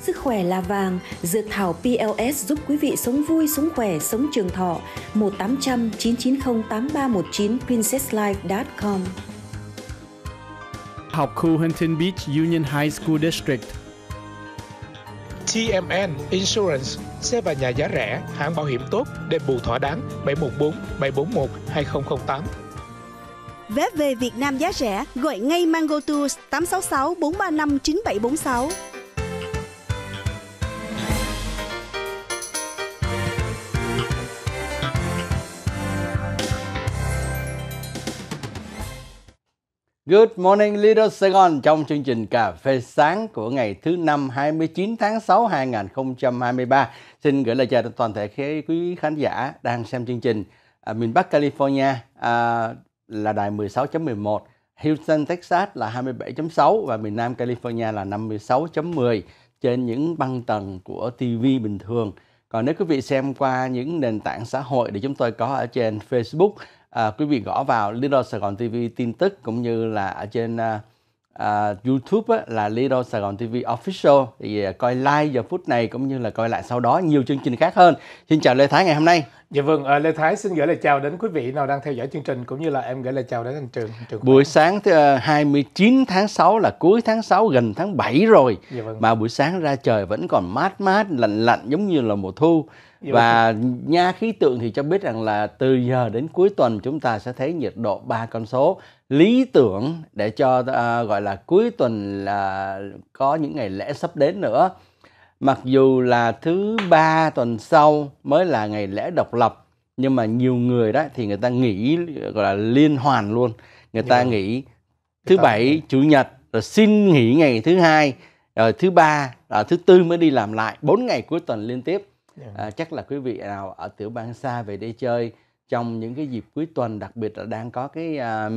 Sức khỏe là vàng, dược thảo PLS giúp quý vị sống vui, sống khỏe, sống trường thọ. 1800 990 8319 princesslife.com Học khu Huntington Beach Union High School District TMN Insurance, xe và nhà giá rẻ, hãng bảo hiểm tốt, đền bù thỏa đáng 714 741 2008. Vé về Việt Nam giá rẻ, gọi ngay Mango Tours 866 435 9746. Good morning Little Saigon trong chương trình Cà phê sáng của ngày thứ năm 29 tháng 6 2023. Xin gửi lời chào đến toàn thể quý khán giả đang xem chương trình à, miền Bắc California à, là đài 16.11, Houston Texas là 27.6 và miền Nam California là 56.10 trên những băng tầng của TV bình thường. Còn nếu quý vị xem qua những nền tảng xã hội thì chúng tôi có ở trên Facebook, à, quý vị gõ vào Little Sài Gòn TV tin tức cũng như là ở trên à, à, YouTube á, là Little Sài Gòn TV Official thì à, coi live giờ phút này cũng như là coi lại sau đó nhiều chương trình khác hơn. Xin chào Lê Thái ngày hôm nay. Dạ vâng, à, Lê Thái xin gửi lời chào đến quý vị nào đang theo dõi chương trình cũng như là em gửi lời chào đến anh Trường. trường buổi sáng thứ uh, 29 tháng 6 là cuối tháng 6 gần tháng 7 rồi. Dạ vâng. Mà buổi sáng ra trời vẫn còn mát mát lạnh lạnh giống như là mùa thu và nha khí tượng thì cho biết rằng là từ giờ đến cuối tuần chúng ta sẽ thấy nhiệt độ ba con số lý tưởng để cho uh, gọi là cuối tuần là có những ngày lễ sắp đến nữa mặc dù là thứ ba tuần sau mới là ngày lễ độc lập nhưng mà nhiều người đó thì người ta nghỉ gọi là liên hoàn luôn người ta yeah. nghỉ thứ bảy chủ nhật rồi xin nghỉ ngày thứ hai rồi thứ ba rồi thứ tư mới đi làm lại bốn ngày cuối tuần liên tiếp à, chắc là quý vị nào ở tiểu bang xa về đây chơi trong những cái dịp cuối tuần đặc biệt là đang có cái à,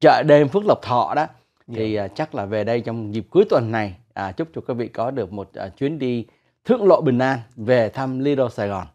chợ đêm Phước Lộc Thọ đó thì à, chắc là về đây trong dịp cuối tuần này à, chúc cho quý vị có được một à, chuyến đi thượng lộ bình an về thăm Lido Sài Gòn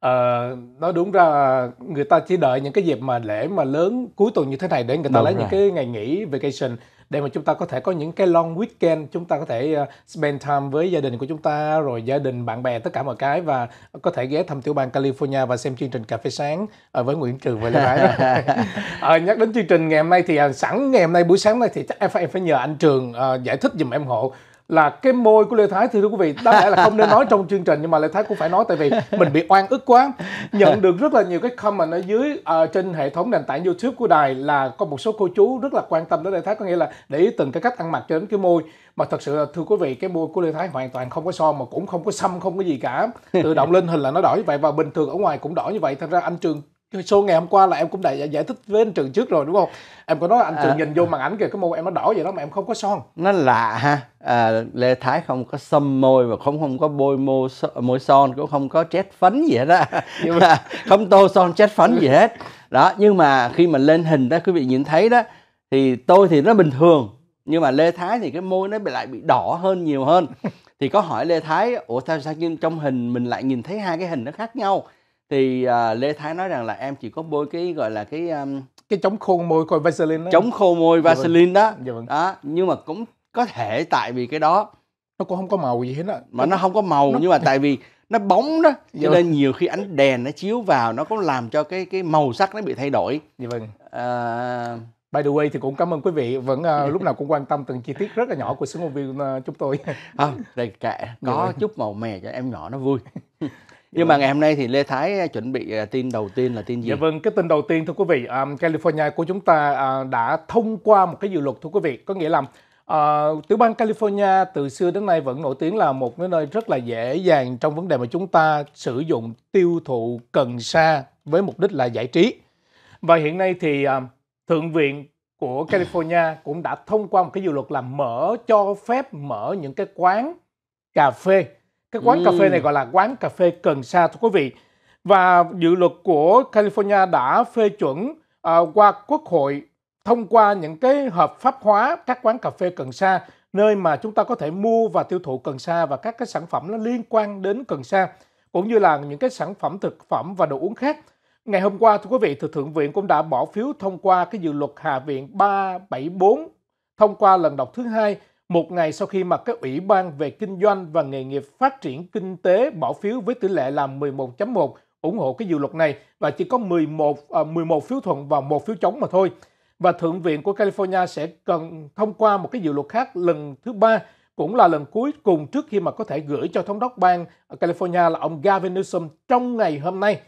ờ, nói đúng ra người ta chỉ đợi những cái dịp mà lễ mà lớn cuối tuần như thế này để người ta đúng lấy rồi. những cái ngày nghỉ vacation để mà chúng ta có thể có những cái long weekend chúng ta có thể ờ, spend time với gia đình của chúng ta rồi gia đình bạn bè tất cả mọi cái và có thể ghé thăm tiểu bang California và xem chương trình cà phê sáng uh, với Nguyễn Trường và Lê thái à, ờ, nhắc đến chương trình ngày hôm nay thì à, sẵn ngày hôm nay buổi sáng nay thì chắc em phải, em phải nhờ anh Trường uh, giải thích giùm em hộ là cái môi của Lê Thái thì thưa quý vị đáng lẽ là không nên nói trong chương trình nhưng mà Lê Thái cũng phải nói tại vì mình bị oan ức quá nhận được rất là nhiều cái comment ở dưới uh, trên hệ thống nền tảng YouTube của đài là có một số cô chú rất là quan tâm đến Lê Thái có nghĩa là để ý từng cái cách ăn mặc cho đến cái môi mà thật sự là thưa quý vị cái môi của Lê Thái hoàn toàn không có son mà cũng không có xăm không có gì cả tự động lên hình là nó đỏ như vậy và bình thường ở ngoài cũng đỏ như vậy thành ra anh Trường show ngày hôm qua là em cũng đã giải thích với anh Trường trước rồi đúng không? Em có nói anh Trường à, nhìn vô màn ảnh kìa cái môi em nó đỏ vậy đó mà em không có son. Nó lạ ha. À, Lê Thái không có xâm môi và không không có bôi môi môi son cũng không có chét phấn gì hết á. Nhưng mà không tô son chét phấn gì hết. Đó, nhưng mà khi mà lên hình đó quý vị nhìn thấy đó thì tôi thì nó bình thường nhưng mà Lê Thái thì cái môi nó lại bị đỏ hơn nhiều hơn. Thì có hỏi Lê Thái, ủa sao sao nhưng trong hình mình lại nhìn thấy hai cái hình nó khác nhau? thì à, lê thái nói rằng là em chỉ có bôi cái gọi là cái um, cái chống khô môi coi vaseline đó. chống khô môi vaseline dạ vâng. đó dạ vâng. đó nhưng mà cũng có thể tại vì cái đó nó cũng không có màu gì hết á mà nó không có màu nó... nhưng mà tại vì nó bóng đó dạ cho nên vâng. nhiều khi ánh đèn nó chiếu vào nó cũng làm cho cái cái màu sắc nó bị thay đổi dạ vâng à... By the way thì cũng cảm ơn quý vị vẫn uh, lúc nào cũng quan tâm từng chi tiết rất là nhỏ của sứ ngôn viên uh, à, chúng tôi. à, đây kệ, có dạ vâng. chút màu mè cho em nhỏ nó vui. nhưng mà dạ vâng. ngày hôm nay thì lê thái à, chuẩn bị à, tin đầu tiên là tin gì dạ vâng cái tin đầu tiên thưa quý vị um, california của chúng ta uh, đã thông qua một cái dự luật thưa quý vị có nghĩa là Uh, tiểu bang California từ xưa đến nay vẫn nổi tiếng là một cái nơi rất là dễ dàng trong vấn đề mà chúng ta sử dụng tiêu thụ cần sa với mục đích là giải trí. Và hiện nay thì uh, Thượng viện của California cũng đã thông qua một cái dự luật là mở cho phép mở những cái quán cà phê cái quán ừ. cà phê này gọi là quán cà phê Cần Sa thưa quý vị. Và dự luật của California đã phê chuẩn uh, qua quốc hội thông qua những cái hợp pháp hóa các quán cà phê cần sa nơi mà chúng ta có thể mua và tiêu thụ cần sa và các cái sản phẩm nó liên quan đến cần sa cũng như là những cái sản phẩm thực phẩm và đồ uống khác. Ngày hôm qua thưa quý vị, Thượng thượng viện cũng đã bỏ phiếu thông qua cái dự luật Hạ viện 374 thông qua lần đọc thứ hai một ngày sau khi mà các Ủy ban về Kinh doanh và Nghề nghiệp Phát triển Kinh tế bỏ phiếu với tỷ lệ là 11.1 ủng hộ cái dự luật này và chỉ có 11, à, 11 phiếu thuận và một phiếu chống mà thôi. Và Thượng viện của California sẽ cần thông qua một cái dự luật khác lần thứ ba cũng là lần cuối cùng trước khi mà có thể gửi cho thống đốc bang California là ông Gavin Newsom trong ngày hôm nay.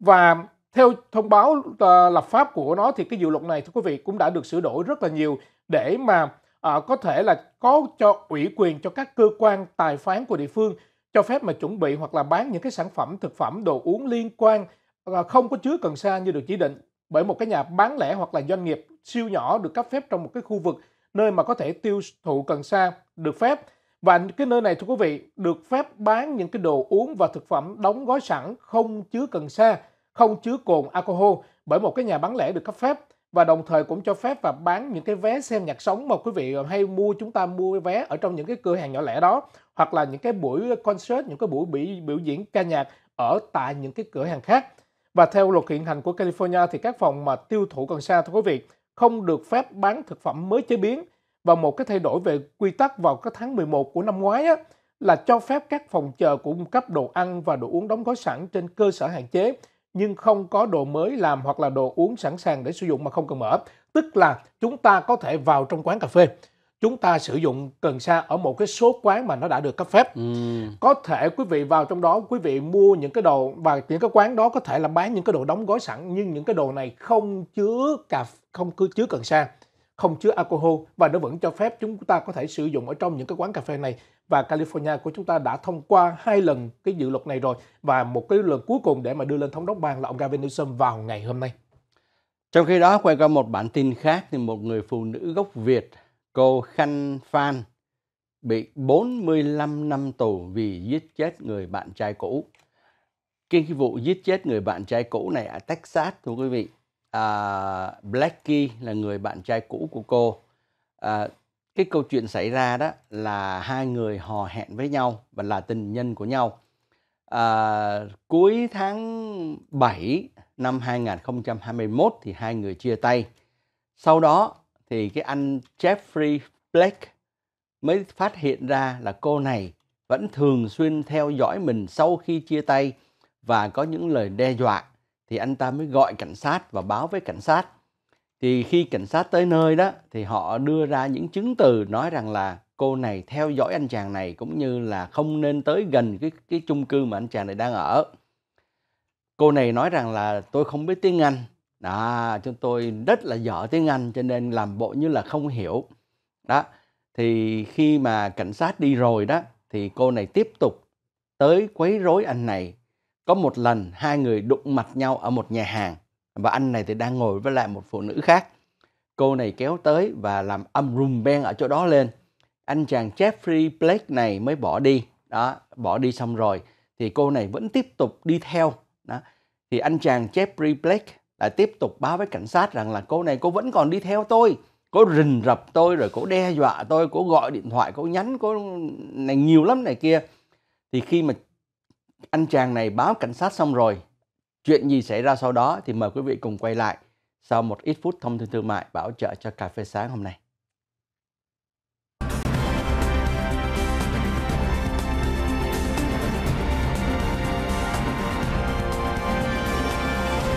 Và theo thông báo uh, lập pháp của nó thì cái dự luật này thưa quý vị cũng đã được sửa đổi rất là nhiều để mà à, có thể là có cho ủy quyền cho các cơ quan tài phán của địa phương cho phép mà chuẩn bị hoặc là bán những cái sản phẩm thực phẩm đồ uống liên quan à, không có chứa cần sa như được chỉ định bởi một cái nhà bán lẻ hoặc là doanh nghiệp siêu nhỏ được cấp phép trong một cái khu vực nơi mà có thể tiêu thụ cần sa được phép và cái nơi này thưa quý vị được phép bán những cái đồ uống và thực phẩm đóng gói sẵn không chứa cần sa, không chứa cồn alcohol bởi một cái nhà bán lẻ được cấp phép và đồng thời cũng cho phép và bán những cái vé xem nhạc sống mà quý vị hay mua chúng ta mua vé ở trong những cái cửa hàng nhỏ lẻ đó hoặc là những cái buổi concert những cái buổi biểu, biểu diễn ca nhạc ở tại những cái cửa hàng khác và theo luật hiện hành của California thì các phòng mà tiêu thụ cần sa thưa quý vị không được phép bán thực phẩm mới chế biến và một cái thay đổi về quy tắc vào cái tháng 11 của năm ngoái á, là cho phép các phòng chờ cung cấp đồ ăn và đồ uống đóng gói sẵn trên cơ sở hạn chế nhưng không có đồ mới làm hoặc là đồ uống sẵn sàng để sử dụng mà không cần mở. Tức là chúng ta có thể vào trong quán cà phê chúng ta sử dụng cần sa ở một cái số quán mà nó đã được cấp phép. Ừ. Có thể quý vị vào trong đó quý vị mua những cái đồ và những cái quán đó có thể là bán những cái đồ đóng gói sẵn nhưng những cái đồ này không chứa cà không chứa cần sa không chứa alcohol và nó vẫn cho phép chúng ta có thể sử dụng ở trong những cái quán cà phê này và California của chúng ta đã thông qua hai lần cái dự luật này rồi và một cái lần cuối cùng để mà đưa lên thống đốc bang là ông Gavin Newsom vào ngày hôm nay. Trong khi đó quay qua một bản tin khác thì một người phụ nữ gốc Việt, cô Khanh Phan bị 45 năm tù vì giết chết người bạn trai cũ. Cái vụ giết chết người bạn trai cũ này ở Texas thưa quý vị uh, Blackie là người bạn trai cũ của cô uh, cái câu chuyện xảy ra đó là hai người hò hẹn với nhau và là tình nhân của nhau à, cuối tháng 7 năm 2021 thì hai người chia tay sau đó thì cái anh Jeffrey Black mới phát hiện ra là cô này vẫn thường xuyên theo dõi mình sau khi chia tay và có những lời đe dọa thì anh ta mới gọi cảnh sát và báo với cảnh sát thì khi cảnh sát tới nơi đó thì họ đưa ra những chứng từ nói rằng là cô này theo dõi anh chàng này cũng như là không nên tới gần cái cái chung cư mà anh chàng này đang ở cô này nói rằng là tôi không biết tiếng anh à, cho tôi rất là dở tiếng anh cho nên làm bộ như là không hiểu đó thì khi mà cảnh sát đi rồi đó thì cô này tiếp tục tới quấy rối anh này có một lần hai người đụng mặt nhau ở một nhà hàng và anh này thì đang ngồi với lại một phụ nữ khác cô này kéo tới và làm âm rum beng ở chỗ đó lên anh chàng Jeffrey Blake này mới bỏ đi đó bỏ đi xong rồi thì cô này vẫn tiếp tục đi theo đó thì anh chàng Jeffrey Blake lại tiếp tục báo với cảnh sát rằng là cô này cô vẫn còn đi theo tôi cô rình rập tôi rồi cô đe dọa tôi cô gọi điện thoại cô nhắn cô này nhiều lắm này kia thì khi mà anh chàng này báo cảnh sát xong rồi chuyện gì xảy ra sau đó thì mời quý vị cùng quay lại sau một ít phút thông tin thương mại bảo trợ cho cà phê sáng hôm nay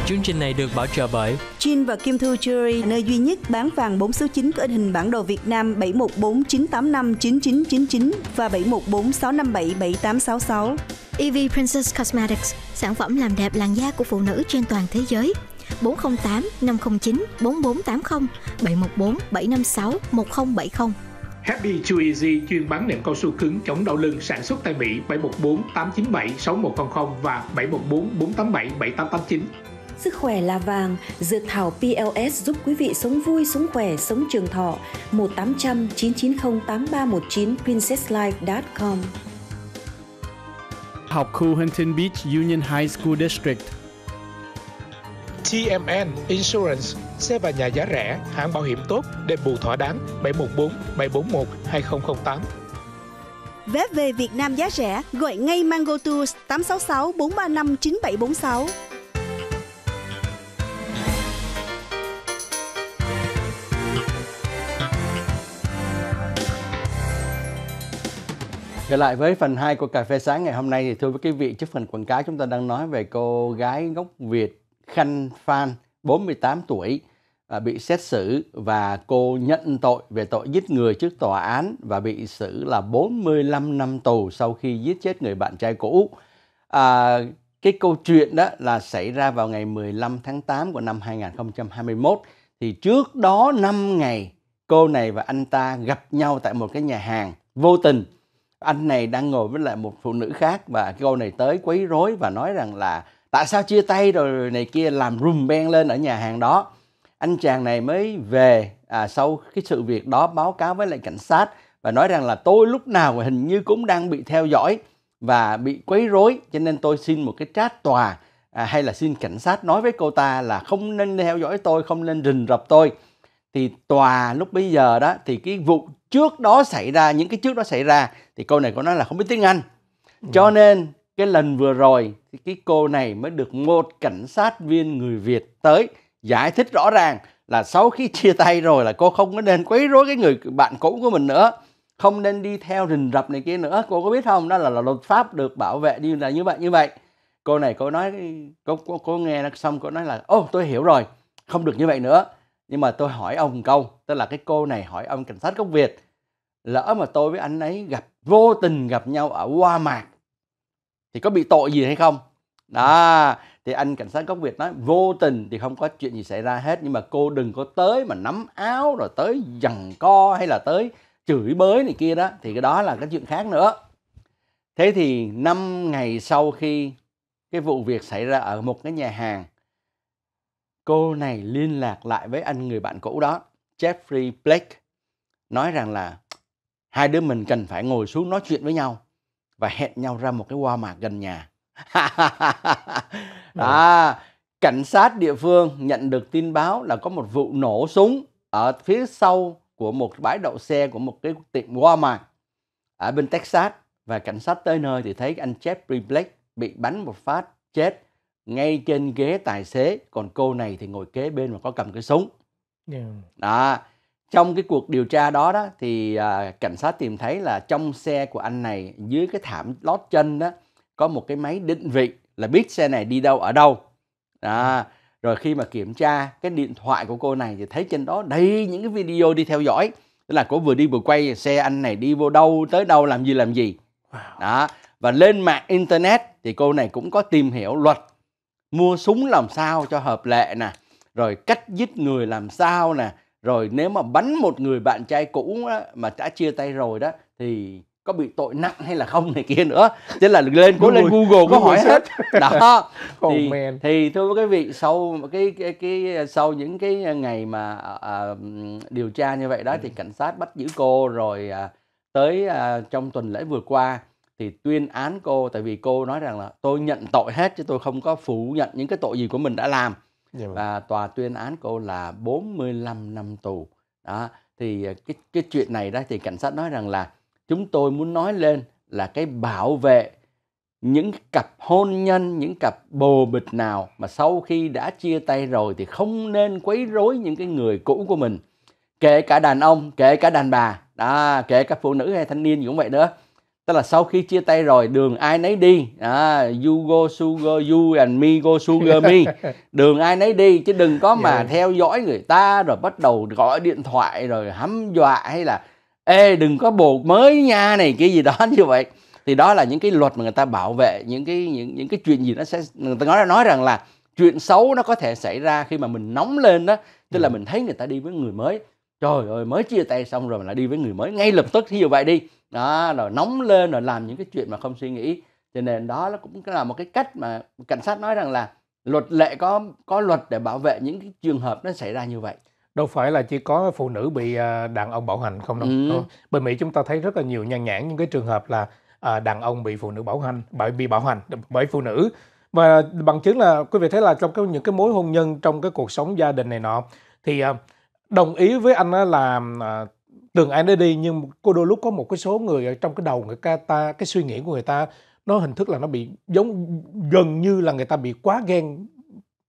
Chương trình này được bảo trợ bởi Chin và Kim Thu Jewelry, nơi duy nhất bán vàng 4 số 9 có hình bản đồ Việt Nam 7149859999 và 7146577866. EV Princess Cosmetics, sản phẩm làm đẹp làn da của phụ nữ trên toàn thế giới. 408 509 4480 714 756 1070. Happy Too Easy chuyên bán nệm cao su cứng chống đau lưng sản xuất tại Mỹ 714 897 6100 và 714 487 7889. Sức khỏe là vàng, dược thảo PLS giúp quý vị sống vui, sống khỏe, sống trường thọ. 1 990 8319 princesslife.com học khu Huntington Beach Union High School District. TMN Insurance, xe và nhà giá rẻ, hãng bảo hiểm tốt, đền bù thỏa đáng 714 741 2008. Vé về Việt Nam giá rẻ, gọi ngay Mango Tours 866 435 9746. Trở lại với phần 2 của Cà phê sáng ngày hôm nay thì thưa với quý vị, trước phần quảng cáo chúng ta đang nói về cô gái gốc Việt Khanh Phan, 48 tuổi, à, bị xét xử và cô nhận tội về tội giết người trước tòa án và bị xử là 45 năm tù sau khi giết chết người bạn trai cũ. À, cái câu chuyện đó là xảy ra vào ngày 15 tháng 8 của năm 2021. Thì trước đó 5 ngày, cô này và anh ta gặp nhau tại một cái nhà hàng vô tình anh này đang ngồi với lại một phụ nữ khác và cô này tới quấy rối và nói rằng là tại sao chia tay rồi này kia làm rùm beng lên ở nhà hàng đó anh chàng này mới về à, sau cái sự việc đó báo cáo với lại cảnh sát và nói rằng là tôi lúc nào hình như cũng đang bị theo dõi và bị quấy rối cho nên tôi xin một cái trát tòa à, hay là xin cảnh sát nói với cô ta là không nên theo dõi tôi không nên rình rập tôi thì tòa lúc bây giờ đó thì cái vụ trước đó xảy ra những cái trước đó xảy ra thì cô này có nói là không biết tiếng Anh ừ. cho nên cái lần vừa rồi thì cái cô này mới được một cảnh sát viên người Việt tới giải thích rõ ràng là sau khi chia tay rồi là cô không có nên quấy rối cái người bạn cũ của mình nữa không nên đi theo rình rập này kia nữa cô có biết không đó là, là luật pháp được bảo vệ như là như vậy như vậy cô này cô nói cô cô, cô nghe xong cô nói là ô tôi hiểu rồi không được như vậy nữa nhưng mà tôi hỏi ông một câu tức là cái cô này hỏi ông cảnh sát công việt lỡ mà tôi với anh ấy gặp vô tình gặp nhau ở qua Mạc thì có bị tội gì hay không đó thì anh cảnh sát công việt nói vô tình thì không có chuyện gì xảy ra hết nhưng mà cô đừng có tới mà nắm áo rồi tới dằn co hay là tới chửi bới này kia đó thì cái đó là cái chuyện khác nữa thế thì 5 ngày sau khi cái vụ việc xảy ra ở một cái nhà hàng cô này liên lạc lại với anh người bạn cũ đó, Jeffrey Blake, nói rằng là hai đứa mình cần phải ngồi xuống nói chuyện với nhau và hẹn nhau ra một cái mạc gần nhà. Dạ. à, cảnh sát địa phương nhận được tin báo là có một vụ nổ súng ở phía sau của một bãi đậu xe của một cái tiệm Walmart ở bên Texas và cảnh sát tới nơi thì thấy anh Jeffrey Blake bị bắn một phát chết ngay trên ghế tài xế còn cô này thì ngồi kế bên mà có cầm cái súng yeah. đó trong cái cuộc điều tra đó đó thì à, cảnh sát tìm thấy là trong xe của anh này dưới cái thảm lót chân đó có một cái máy định vị là biết xe này đi đâu ở đâu đó. rồi khi mà kiểm tra cái điện thoại của cô này thì thấy trên đó đầy những cái video đi theo dõi tức là cô vừa đi vừa quay xe anh này đi vô đâu tới đâu làm gì làm gì đó và lên mạng internet thì cô này cũng có tìm hiểu luật mua súng làm sao cho hợp lệ nè rồi cách giết người làm sao nè rồi nếu mà bắn một người bạn trai cũ đó, mà đã chia tay rồi đó thì có bị tội nặng hay là không này kia nữa thế là lên cố lên google, có hỏi hết đó thì, oh, thì thưa quý vị sau cái cái, cái sau những cái ngày mà à, à điều tra như vậy đó ừ. thì cảnh sát bắt giữ cô rồi à, tới à, trong tuần lễ vừa qua thì tuyên án cô tại vì cô nói rằng là tôi nhận tội hết chứ tôi không có phủ nhận những cái tội gì của mình đã làm dạ. Vâng. và tòa tuyên án cô là 45 năm tù đó thì ờ, cái cái chuyện này đó thì cảnh sát nói rằng là chúng tôi muốn nói lên là cái bảo vệ những cặp hôn nhân những cặp bồ bịch nào mà sau khi đã chia tay rồi thì không nên quấy rối những cái người cũ của mình kể cả đàn ông kể cả đàn bà đó kể cả phụ nữ hay thanh niên cũng vậy nữa tức là sau khi chia tay rồi đường ai nấy đi à, you go sugar you and me go sugar me đường ai nấy đi chứ đừng có mà yeah. theo dõi người ta rồi bắt đầu gọi điện thoại rồi hăm dọa hay là ê đừng có bột mới nha này cái gì đó như vậy thì đó là những cái luật mà người ta bảo vệ những cái những những cái chuyện gì nó sẽ người ta nói nói rằng là chuyện xấu nó có thể xảy ra khi mà mình nóng lên đó tức là mình thấy người ta đi với người mới trời ơi mới chia tay xong rồi mà lại đi với người mới ngay lập tức thì như vậy đi đó rồi nóng lên rồi làm những cái chuyện mà không suy nghĩ cho nên đó nó cũng là một cái cách mà cảnh sát nói rằng là luật lệ có có luật để bảo vệ những cái trường hợp nó xảy ra như vậy đâu phải là chỉ có phụ nữ bị à, đàn ông bạo hành không đâu ừ. bên mỹ chúng ta thấy rất là nhiều nhan nhản những cái trường hợp là à, đàn ông bị phụ nữ bạo hành bởi bị bạo hành bởi phụ nữ và bằng chứng là quý vị thấy là trong cái, những cái mối hôn nhân trong cái cuộc sống gia đình này nọ thì à, đồng ý với anh là à, từng ai nấy đi nhưng cô đôi lúc có một cái số người ở trong cái đầu người ta cái suy nghĩ của người ta nó hình thức là nó bị giống gần như là người ta bị quá ghen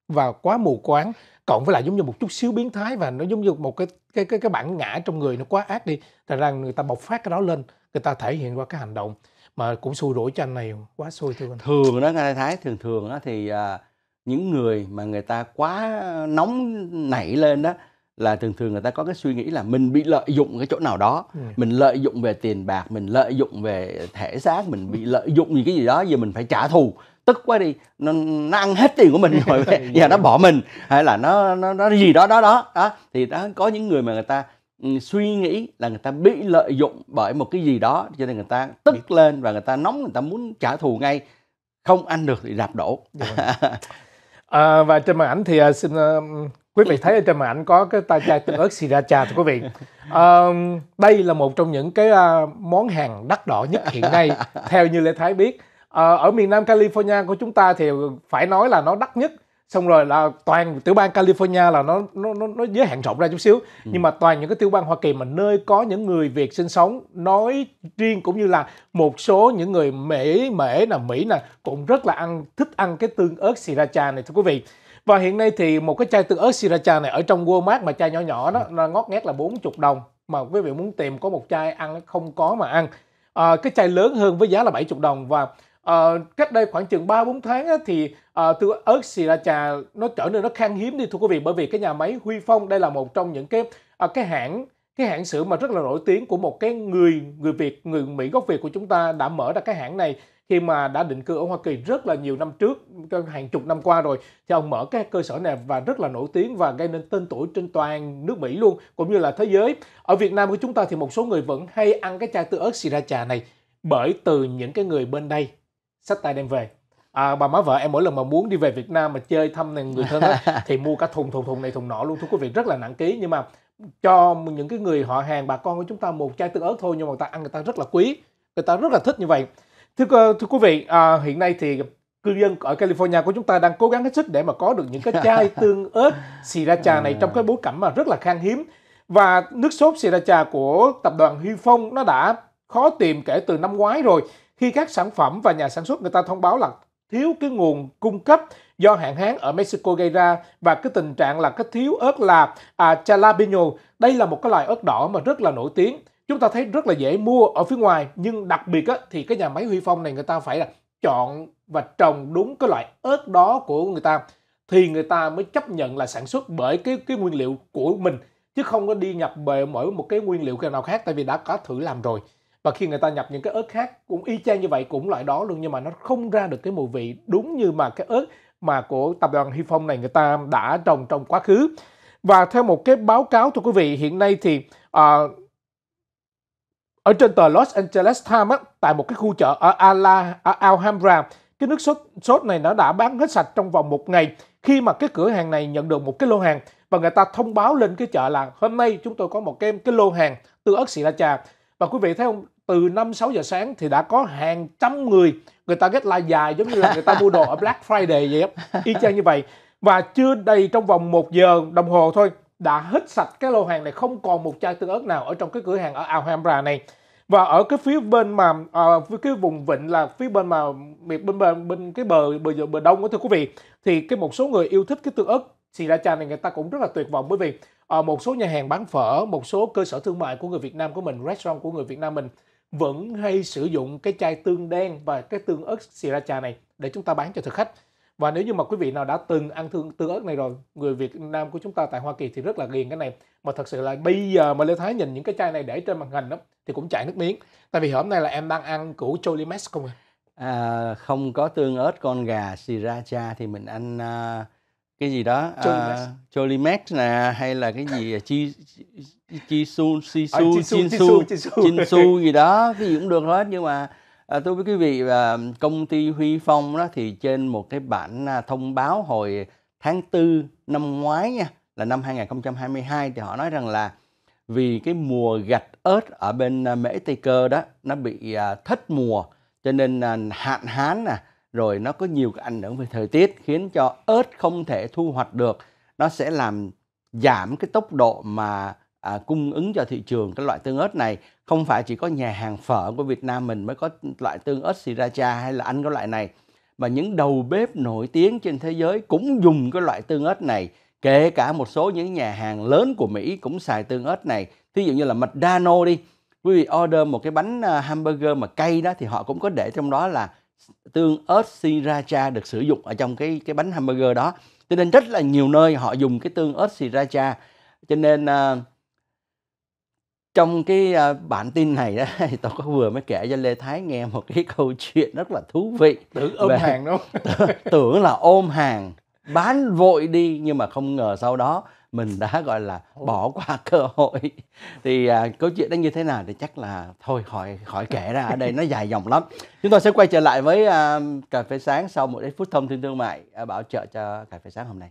và quá mù quáng cộng với lại giống như một chút xíu biến thái và nó giống như một cái cái cái cái bản ngã trong người nó quá ác đi thành ra người ta bộc phát cái đó lên người ta thể hiện qua cái hành động mà cũng xui rủi cho anh này quá xui thưa thường đó nghe thái thường thường đó thì à, những người mà người ta quá nóng nảy lên đó là thường thường người ta có cái suy nghĩ là mình bị lợi dụng cái chỗ nào đó ừ. mình lợi dụng về tiền bạc mình lợi dụng về thể xác mình bị lợi dụng gì cái gì đó giờ mình phải trả thù tức quá đi nó, nó ăn hết tiền của mình rồi dạ. giờ nó bỏ mình hay là nó nó nó gì đó đó đó đó thì đó có những người mà người ta ừ, suy nghĩ là người ta bị lợi dụng bởi một cái gì đó cho nên người ta tức lên và người ta nóng người ta muốn trả thù ngay không ăn được thì đạp đổ dạ. à, và trên màn ảnh thì à, xin à, quý vị thấy ở trên màn ảnh có cái ta chai tương ớt sriracha thưa quý vị à, đây là một trong những cái à, món hàng đắt đỏ nhất hiện nay theo như lê thái biết à, ở miền nam california của chúng ta thì phải nói là nó đắt nhất xong rồi là toàn tiểu bang California là nó nó nó, nó giới hạn rộng ra chút xíu ừ. nhưng mà toàn những cái tiểu bang Hoa Kỳ mà nơi có những người Việt sinh sống nói riêng cũng như là một số những người Mỹ Mỹ là Mỹ nè cũng rất là ăn thích ăn cái tương ớt sriracha này thưa quý vị và hiện nay thì một cái chai tương ớt sriracha này ở trong Walmart mà chai nhỏ nhỏ đó dạ. nó ngót nghét là 40 đồng mà quý vị muốn tìm có một chai ăn không có mà ăn à, cái chai lớn hơn với giá là 70 đồng và à, cách đây khoảng chừng 3 4 tháng á, thì à, tương ớt sriracha nó trở nên nó khan hiếm đi thưa quý vị bởi vì cái nhà máy Huy Phong đây là một trong những cái à, cái hãng cái hãng sữa mà rất là nổi tiếng của một cái người người Việt người Mỹ gốc Việt của chúng ta đã mở ra cái hãng này khi mà đã định cư ở Hoa Kỳ rất là nhiều năm trước, hàng chục năm qua rồi, thì ông mở các cơ sở này và rất là nổi tiếng và gây nên tên tuổi trên toàn nước Mỹ luôn, cũng như là thế giới. Ở Việt Nam của chúng ta thì một số người vẫn hay ăn cái chai tương ớt sriracha này bởi từ những cái người bên đây sách tay đem về à, bà má vợ em mỗi lần mà muốn đi về Việt Nam mà chơi thăm này người thân ấy, thì mua cả thùng thùng thùng này thùng nọ luôn thưa quý vị rất là nặng ký nhưng mà cho những cái người họ hàng bà con của chúng ta một chai tương ớt thôi nhưng mà người ta ăn người ta rất là quý người ta rất là thích như vậy thưa thưa quý vị à, hiện nay thì cư dân ở California của chúng ta đang cố gắng hết sức để mà có được những cái chai tương ớt sriracha à. này trong cái bối cảnh mà rất là khan hiếm và nước sốt sriracha của tập đoàn Huy Phong nó đã khó tìm kể từ năm ngoái rồi khi các sản phẩm và nhà sản xuất người ta thông báo là thiếu cái nguồn cung cấp do hạn hán ở Mexico gây ra và cái tình trạng là cái thiếu ớt là à, jalapeno đây là một cái loại ớt đỏ mà rất là nổi tiếng chúng ta thấy rất là dễ mua ở phía ngoài nhưng đặc biệt á, thì cái nhà máy Huy Phong này người ta phải là chọn và trồng đúng cái loại ớt đó của người ta thì người ta mới chấp nhận là sản xuất bởi cái cái nguyên liệu của mình chứ không có đi nhập về mỗi một cái nguyên liệu nào khác tại vì đã có thử làm rồi và khi người ta nhập những cái ớt khác cũng y chang như vậy cũng loại đó luôn nhưng mà nó không ra được cái mùi vị đúng như mà cái ớt mà của tập đoàn Hy Phong này người ta đã trồng trong quá khứ và theo một cái báo cáo thưa quý vị hiện nay thì uh, ở trên tờ Los Angeles Times tại một cái khu chợ ở, Ala, ở Alhambra cái nước sốt sốt này nó đã bán hết sạch trong vòng một ngày khi mà cái cửa hàng này nhận được một cái lô hàng và người ta thông báo lên cái chợ là hôm nay chúng tôi có một cái cái lô hàng từ ớt xì la trà và quý vị thấy không từ 5 6 giờ sáng thì đã có hàng trăm người người ta get lại dài giống như là người ta mua đồ ở Black Friday vậy y chang như vậy và chưa đầy trong vòng một giờ đồng hồ thôi đã hít sạch cái lô hàng này không còn một chai tương ớt nào ở trong cái cửa hàng ở Alhambra này và ở cái phía bên mà à, cái vùng vịnh là phía bên mà bên bên, bên, bên cái bờ bờ bờ đông của thưa quý vị thì cái một số người yêu thích cái tương ớt sriracha này người ta cũng rất là tuyệt vọng bởi vì à, một số nhà hàng bán phở một số cơ sở thương mại của người Việt Nam của mình restaurant của người Việt Nam mình vẫn hay sử dụng cái chai tương đen và cái tương ớt sriracha này để chúng ta bán cho thực khách và nếu như mà quý vị nào đã từng ăn thương tương ớt này rồi người Việt Nam của chúng ta tại Hoa Kỳ thì rất là ghiền cái này mà thật sự là bây giờ mà Lê Thái nhìn những cái chai này để trên màn hình đó thì cũng chảy nước miếng tại vì hôm nay là em đang ăn củ choli Cholimex không à? à không có tương ớt con gà sriracha thì mình ăn uh, cái gì đó Cholimex. Uh, Cholimex nè hay là cái gì chi chi su si su chinsu chinsu gì đó cái gì cũng được hết nhưng mà À, thưa quý vị, à, công ty Huy Phong đó thì trên một cái bản à, thông báo hồi tháng 4 năm ngoái nha, là năm 2022 thì họ nói rằng là vì cái mùa gạch ớt ở bên à, Mễ Tây Cơ đó nó bị à, thất mùa cho nên à, hạn hán nè, rồi nó có nhiều cái ảnh hưởng về thời tiết khiến cho ớt không thể thu hoạch được. Nó sẽ làm giảm cái tốc độ mà à, cung ứng cho thị trường cái loại tương ớt này không phải chỉ có nhà hàng phở của Việt Nam mình mới có loại tương ớt sriracha hay là ăn cái loại này mà những đầu bếp nổi tiếng trên thế giới cũng dùng cái loại tương ớt này kể cả một số những nhà hàng lớn của Mỹ cũng xài tương ớt này thí dụ như là Dano đi quý vị order một cái bánh à, hamburger mà cay đó thì họ cũng có để trong đó là tương ớt sriracha được sử dụng ở trong cái cái bánh hamburger đó cho nên rất là nhiều nơi họ dùng cái tương ớt sriracha cho nên uh, trong cái à, bản tin này đó thì tôi có vừa mới kể cho Lê Thái nghe một cái câu chuyện rất là thú vị tưởng ôm hàng đúng không tưởng là ôm hàng bán vội đi nhưng mà không ngờ sau đó mình đã gọi là bỏ qua cơ hội thì à, câu chuyện đó như thế nào thì chắc là thôi khỏi khỏi kể ra ở đây nó dài dòng lắm chúng tôi sẽ quay trở lại với à, cà phê sáng sau một ít phút thông tin thương mại à, bảo trợ cho cà phê sáng hôm nay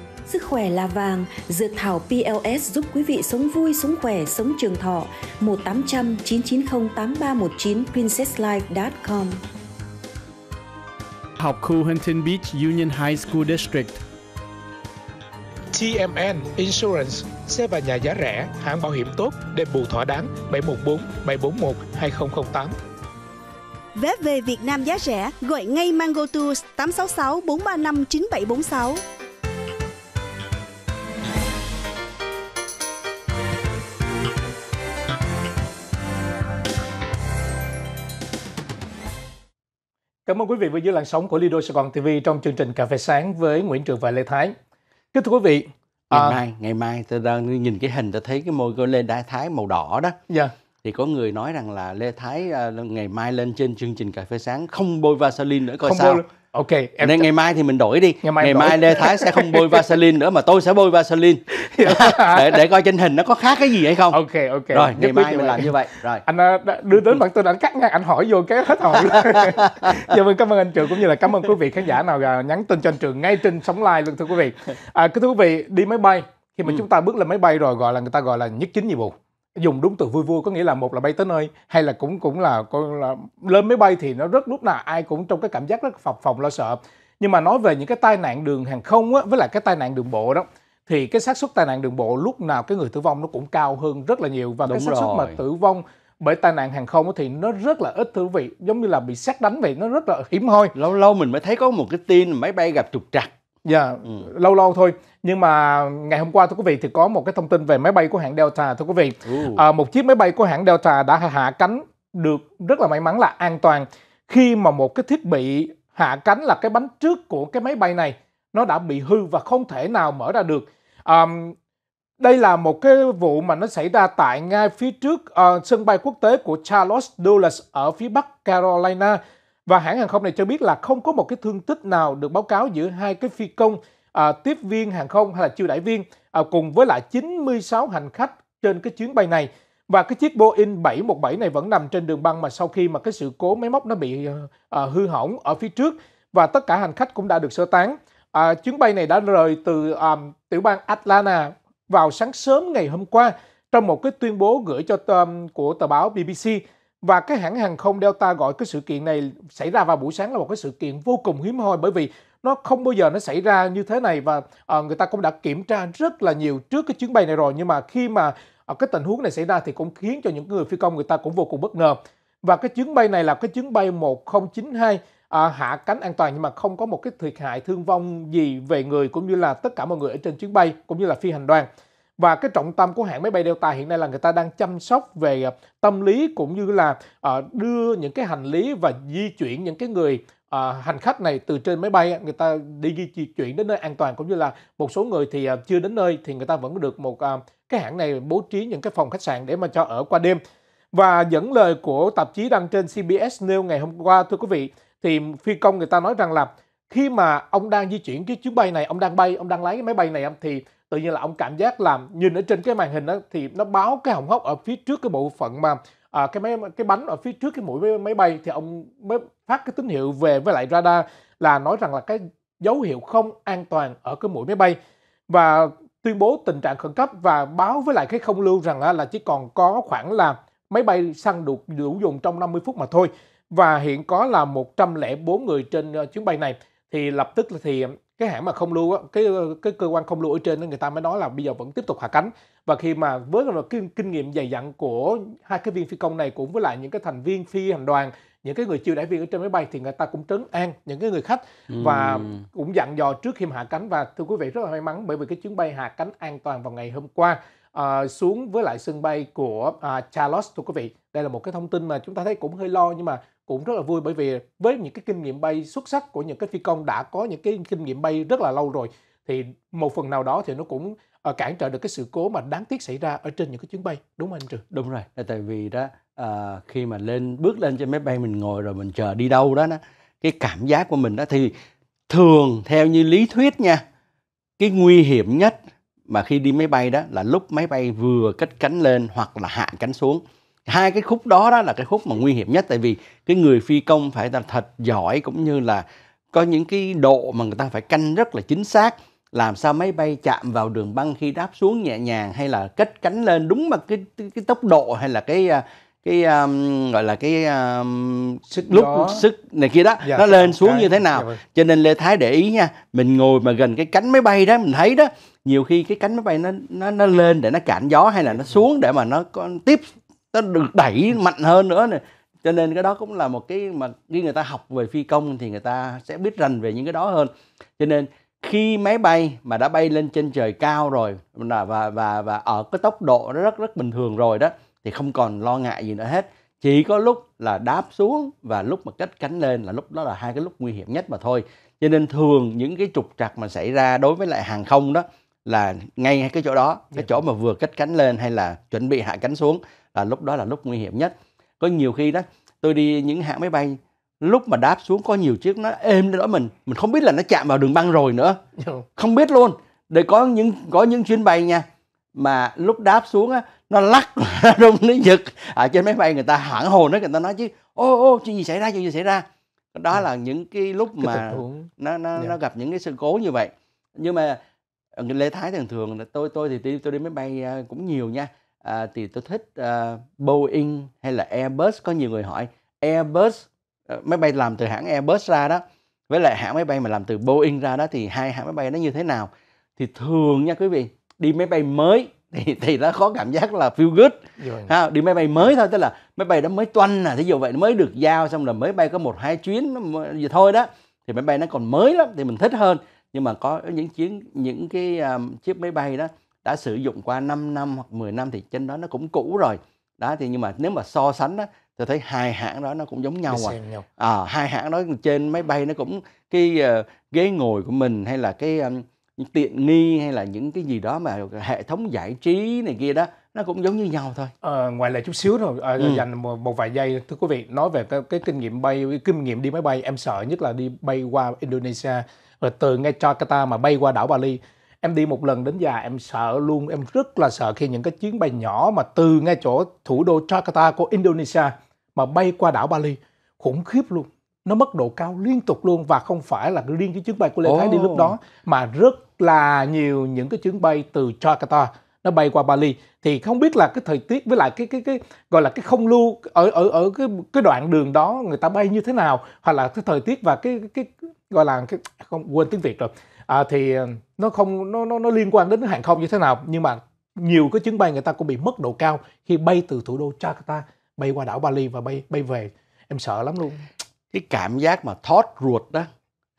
Sức khỏe là vàng, dược thảo PLS giúp quý vị sống vui, sống khỏe, sống trường thọ. 1800 990 8319 princesslife.com Học khu Huntington Beach Union High School District TMN Insurance, xe và nhà giá rẻ, hãng bảo hiểm tốt, đền bù thỏa đáng 714 741 2008. Vé về Việt Nam giá rẻ, gọi ngay Mango Tours 866 435 9746. Cảm ơn quý vị vừa giữ làn sóng của Lido Sài Gòn TV trong chương trình Cà phê sáng với Nguyễn Trường và Lê Thái. Kính thưa quý vị, ngày à... mai ngày mai tôi đang nhìn cái hình tôi thấy cái môi của Lê Đại Thái màu đỏ đó. Dạ. Thì có người nói rằng là Lê Thái uh, ngày mai lên trên chương trình Cà phê sáng không bôi Vaseline nữa coi không sao. Bôi ok em nên ngày mai thì mình đổi đi ngày mai, ngày mai lê thái sẽ không bôi vaseline nữa mà tôi sẽ bôi vaseline để để coi trên hình nó có khác cái gì hay không ok ok rồi ngày mai mình vậy. làm như vậy rồi anh ờ, đưa đến bạn tôi đã cắt ngang anh hỏi vô cái hết hỏi giờ mình cảm ơn anh trường cũng như là cảm ơn quý vị khán giả nào nhắn tin cho anh trường ngay trên sóng live luôn thưa quý vị à, thưa quý vị đi máy bay khi mà ừ. chúng ta bước lên máy bay rồi gọi là người ta gọi là nhất chính nhiệm vụ dùng đúng từ vui vui có nghĩa là một là bay tới nơi hay là cũng cũng là, con là lên máy bay thì nó rất lúc nào ai cũng trong cái cảm giác rất phập phòng lo sợ nhưng mà nói về những cái tai nạn đường hàng không á, với lại cái tai nạn đường bộ đó thì cái xác suất tai nạn đường bộ lúc nào cái người tử vong nó cũng cao hơn rất là nhiều và Đúng cái xác suất mà tử vong bởi tai nạn hàng không thì nó rất là ít thưa vị giống như là bị sát đánh vậy nó rất là hiếm hoi lâu lâu mình mới thấy có một cái tin máy bay gặp trục trặc dạ yeah, ừ. lâu lâu thôi nhưng mà ngày hôm qua thưa quý vị thì có một cái thông tin về máy bay của hãng Delta thưa quý vị à, một chiếc máy bay của hãng Delta đã hạ cánh được rất là may mắn là an toàn khi mà một cái thiết bị hạ cánh là cái bánh trước của cái máy bay này nó đã bị hư và không thể nào mở ra được à, đây là một cái vụ mà nó xảy ra tại ngay phía trước uh, sân bay quốc tế của Charles Dulles ở phía bắc Carolina và hãng hàng không này cho biết là không có một cái thương tích nào được báo cáo giữa hai cái phi công à, tiếp viên hàng không hay là chiêu đại viên à, cùng với lại 96 hành khách trên cái chuyến bay này và cái chiếc Boeing 717 này vẫn nằm trên đường băng mà sau khi mà cái sự cố máy móc nó bị à, hư hỏng ở phía trước và tất cả hành khách cũng đã được sơ tán. À, chuyến bay này đã rời từ à, tiểu bang Atlanta vào sáng sớm ngày hôm qua trong một cái tuyên bố gửi cho um, của tờ báo BBC và cái hãng hàng không Delta gọi cái sự kiện này xảy ra vào buổi sáng là một cái sự kiện vô cùng hiếm hoi bởi vì nó không bao giờ nó xảy ra như thế này và uh, người ta cũng đã kiểm tra rất là nhiều trước cái chuyến bay này rồi nhưng mà khi mà uh, cái tình huống này xảy ra thì cũng khiến cho những người phi công người ta cũng vô cùng bất ngờ và cái chuyến bay này là cái chuyến bay 1092 à, hạ cánh an toàn nhưng mà không có một cái thiệt hại thương vong gì về người cũng như là tất cả mọi người ở trên chuyến bay cũng như là phi hành đoàn và cái trọng tâm của hãng máy bay Delta hiện nay là người ta đang chăm sóc về ờ, tâm lý cũng như là uh, đưa những cái hành lý và di chuyển những cái người à, hành khách này từ trên máy bay người ta đi di chuyển đến nơi an toàn cũng như là một số người thì à, chưa đến nơi thì người ta vẫn được một à, cái hãng này bố trí những cái phòng khách sạn để mà cho ở qua đêm và dẫn lời của tạp chí đăng trên CBS News ngày hôm qua thưa quý vị thì phi công người ta nói rằng là khi mà ông đang di chuyển cái chuyến bay này ông đang bay ông đang lái cái máy bay này thì tự nhiên là ông cảm giác làm nhìn ở trên cái màn hình đó, thì nó báo cái hỏng hóc ở phía trước cái bộ phận mà à, cái máy cái bánh ở phía trước cái mũi máy bay thì ông mới phát cái tín hiệu về với lại radar là nói rằng là cái dấu hiệu không an toàn ở cái mũi máy bay và tuyên bố tình trạng khẩn cấp và báo với lại cái không lưu rằng là chỉ còn có khoảng là máy bay săn được đủ dùng trong 50 phút mà thôi và hiện có là 104 người trên ờ, chuyến bay này thì lập tức thì cái hãng mà không lưu cái ờ, cái cơ quan không lưu ở trên người ta mới nói là bây giờ vẫn tiếp tục hạ cánh và khi mà với cái kinh nghiệm dày dặn của hai cái viên phi công này cũng với lại những cái thành viên phi hành đoàn những cái người chiêu đãi viên ở trên máy bay thì người ta cũng trấn an những cái người khách và ừ. cũng dặn dò trước khi hạ cánh và thưa quý vị rất là may mắn bởi vì cái chuyến bay hạ cánh an toàn vào ngày hôm qua à, xuống với lại sân bay của à, Charles thưa quý vị đây là một cái thông tin mà chúng ta thấy cũng hơi lo nhưng mà cũng rất là vui bởi vì với những cái kinh nghiệm bay xuất sắc của những cái phi công đã có những cái kinh nghiệm bay rất là lâu rồi thì một phần nào đó thì nó cũng Ờ, cản trở được cái sự cố mà đáng tiếc xảy ra ở trên những cái chuyến bay đúng không anh trường Đúng rồi, tại vì đó à, khi mà lên bước lên trên máy bay mình ngồi rồi mình chờ đi đâu đó, đó cái cảm giác của mình đó thì thường theo như lý thuyết nha cái nguy hiểm nhất mà khi đi máy bay đó là lúc máy bay vừa cất cánh lên hoặc là hạ cánh xuống hai cái khúc đó đó là cái khúc mà nguy hiểm nhất tại vì cái người phi công phải là thật giỏi cũng như là có những cái độ mà người ta phải canh rất là chính xác làm sao máy bay chạm vào đường băng khi đáp xuống nhẹ nhàng hay là cất cánh lên đúng mà cái cái tốc độ hay là cái à, cái um, gọi là cái um, sức lúc đó. sức này kia đó dạ, nó lên dạ, xuống cái, như thế nào dạ, vâng. cho nên lê thái để ý nha mình ngồi mà gần cái cánh máy bay đó mình thấy đó nhiều khi cái cánh máy bay nó nó nó lên để nó cản gió hay là nó xuống để mà nó có tiếp nó được đẩy mạnh hơn nữa này cho nên cái đó cũng là một cái mà khi người ta học về phi công thì người ta sẽ biết rành về những cái đó hơn cho nên khi máy bay mà đã bay lên trên trời cao rồi và và và ở cái tốc độ rất rất bình thường rồi đó thì không còn lo ngại gì nữa hết chỉ có lúc là đáp xuống và lúc mà cất cánh lên là lúc đó là hai cái lúc nguy hiểm nhất mà thôi cho nên thường những cái trục trặc mà xảy ra đối với lại hàng không đó là ngay cái chỗ đó cái dạ. chỗ mà vừa cất cánh lên hay là chuẩn bị hạ cánh xuống là lúc đó là lúc nguy hiểm nhất có nhiều khi đó tôi đi những hãng máy bay lúc mà đáp xuống có nhiều chiếc nó êm lên đó mình mình không biết là nó chạm vào đường băng rồi nữa dạ. không biết luôn để có những có những chuyến bay nha mà lúc đáp xuống á nó lắc nó rung nó giật ở trên máy bay người ta hoảng hồn đó người ta nói chứ ô ô chuyện gì xảy ra chuyện gì xảy ra đó là những cái lúc mà nó nó dạ. nó gặp những cái sự cố như vậy nhưng mà ờ, Lê thái thường thường là tôi tôi thì tôi, tôi đi máy bay ờ, cũng nhiều nha à, thì tôi thích uh, Boeing hay là Airbus có nhiều người hỏi Airbus Ờ, máy bay làm từ hãng Airbus ra đó với lại hãng máy bay mà làm từ Boeing ra đó thì hai hãng máy bay nó như thế nào thì thường nha quý vị đi máy bay mới thì thì nó có cảm giác là feel good ha, đi máy bay mới thôi tức là máy bay đó mới toanh à, thí dụ vậy nó mới được giao xong là mới bay có một hai chuyến gì thôi đó thì máy bay nó còn mới lắm thì mình thích hơn nhưng mà có những chuyến những cái um, chiếc máy bay đó đã sử dụng qua 5 năm hoặc 10 năm thì trên đó nó cũng cũ rồi đó thì nhưng mà nếu mà so sánh đó, tôi thấy hai hãng đó nó cũng giống nhau à. à hai hãng đó trên máy bay nó cũng cái uh, ghế ngồi của mình hay là cái um, tiện nghi hay là những cái gì đó mà hệ thống giải trí này kia đó nó cũng giống như nhau thôi à, ngoài lại chút xíu thôi à, ừ. dành một, một vài giây thưa quý vị nói về cái, cái kinh nghiệm bay kinh nghiệm đi máy bay em sợ nhất là đi bay qua Indonesia rồi từ ngay Jakarta mà bay qua đảo Bali em đi một lần đến già em sợ luôn em rất là sợ khi những cái chuyến bay nhỏ mà từ ngay chỗ thủ đô Jakarta của Indonesia mà bay qua đảo Bali khủng khiếp luôn nó mất độ cao liên tục luôn và không phải là riêng cái chuyến bay của Lê oh. Thái đi lúc đó mà rất là nhiều những cái chuyến bay từ Jakarta nó bay qua Bali thì không biết là cái thời tiết với lại cái cái cái gọi là cái không lưu ở ở ở cái cái đoạn đường đó người ta bay như thế nào hoặc là cái thời tiết và cái cái, cái gọi là cái không quên tiếng Việt rồi à, thì ờ, nó không nó nó nó liên quan đến hàng không như thế nào nhưng mà nhiều cái chuyến bay người ta cũng bị mất độ cao khi bay từ thủ đô Jakarta bay qua đảo Bali và bay bay về em sợ lắm luôn cái cảm giác mà thót ruột đó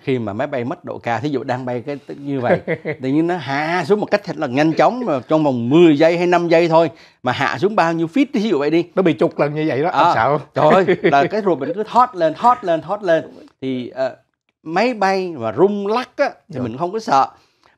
khi mà máy bay mất độ cao thí dụ đang bay cái như vậy tự nhiên nó hạ xuống một cách thật là nhanh chóng mà trong vòng 10 giây hay 5 giây thôi mà hạ xuống bao nhiêu feet thí dụ vậy đi nó bị chục lần như vậy đó à, sợ trời ơi là cái ruột mình cứ thót lên thót lên thót lên thì uh, máy bay mà rung lắc á thì rồi. mình không có sợ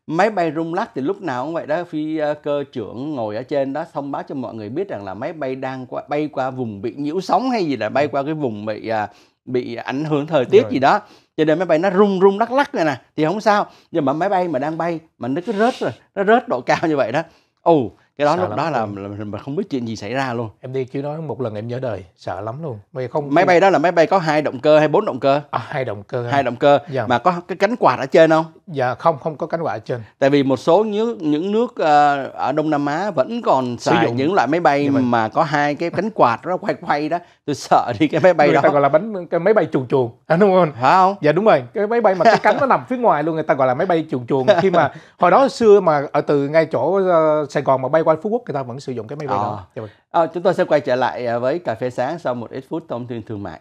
máy bay rung lắc thì lúc nào cũng vậy đó phi ờ, cơ trưởng ngồi ở trên đó thông báo cho mọi người biết rằng là máy bay đang qua, bay qua vùng bị nhiễu sóng hay gì là bay ừ. qua cái vùng bị à, bị ảnh hưởng thời tiết Rồi. gì đó cho nên máy bay nó rung rung lắc lắc này nè thì không sao nhưng mà máy bay mà đang bay mà nó cứ rớt rồi nó rớt độ cao như vậy đó ồ oh, cái đó sợ lúc lắm. đó là, là mình không biết chuyện gì xảy ra luôn em đi cứ nói một lần em nhớ đời sợ lắm luôn mày không máy bay đó là máy bay có hai động cơ hay bốn động cơ à, hai động cơ hai động cơ dạ. mà có cái cánh quạt ở trên không dạ không không có cánh quạt ở trên tại vì một số những những nước uh, ở đông nam á vẫn còn xài Sử dụng. những loại máy bay mà... Dạ vâng. mà có hai cái cánh quạt đó quay quay đó tôi sợ đi cái máy bay người đó người ta gọi là bánh cái máy bay chuồn chuồn à, đúng không phải không dạ đúng rồi cái máy bay mà cái cánh nó nằm phía ngoài luôn người ta gọi là máy bay chuồn chuồn khi mà hồi đó xưa mà ở từ ngay chỗ uh, sài gòn mà bay qua Phú Quốc người ta vẫn sử dụng cái máy bay à. đó. À, chúng tôi sẽ quay trở lại à, với cà phê sáng sau một ít phút thông tin thương mại.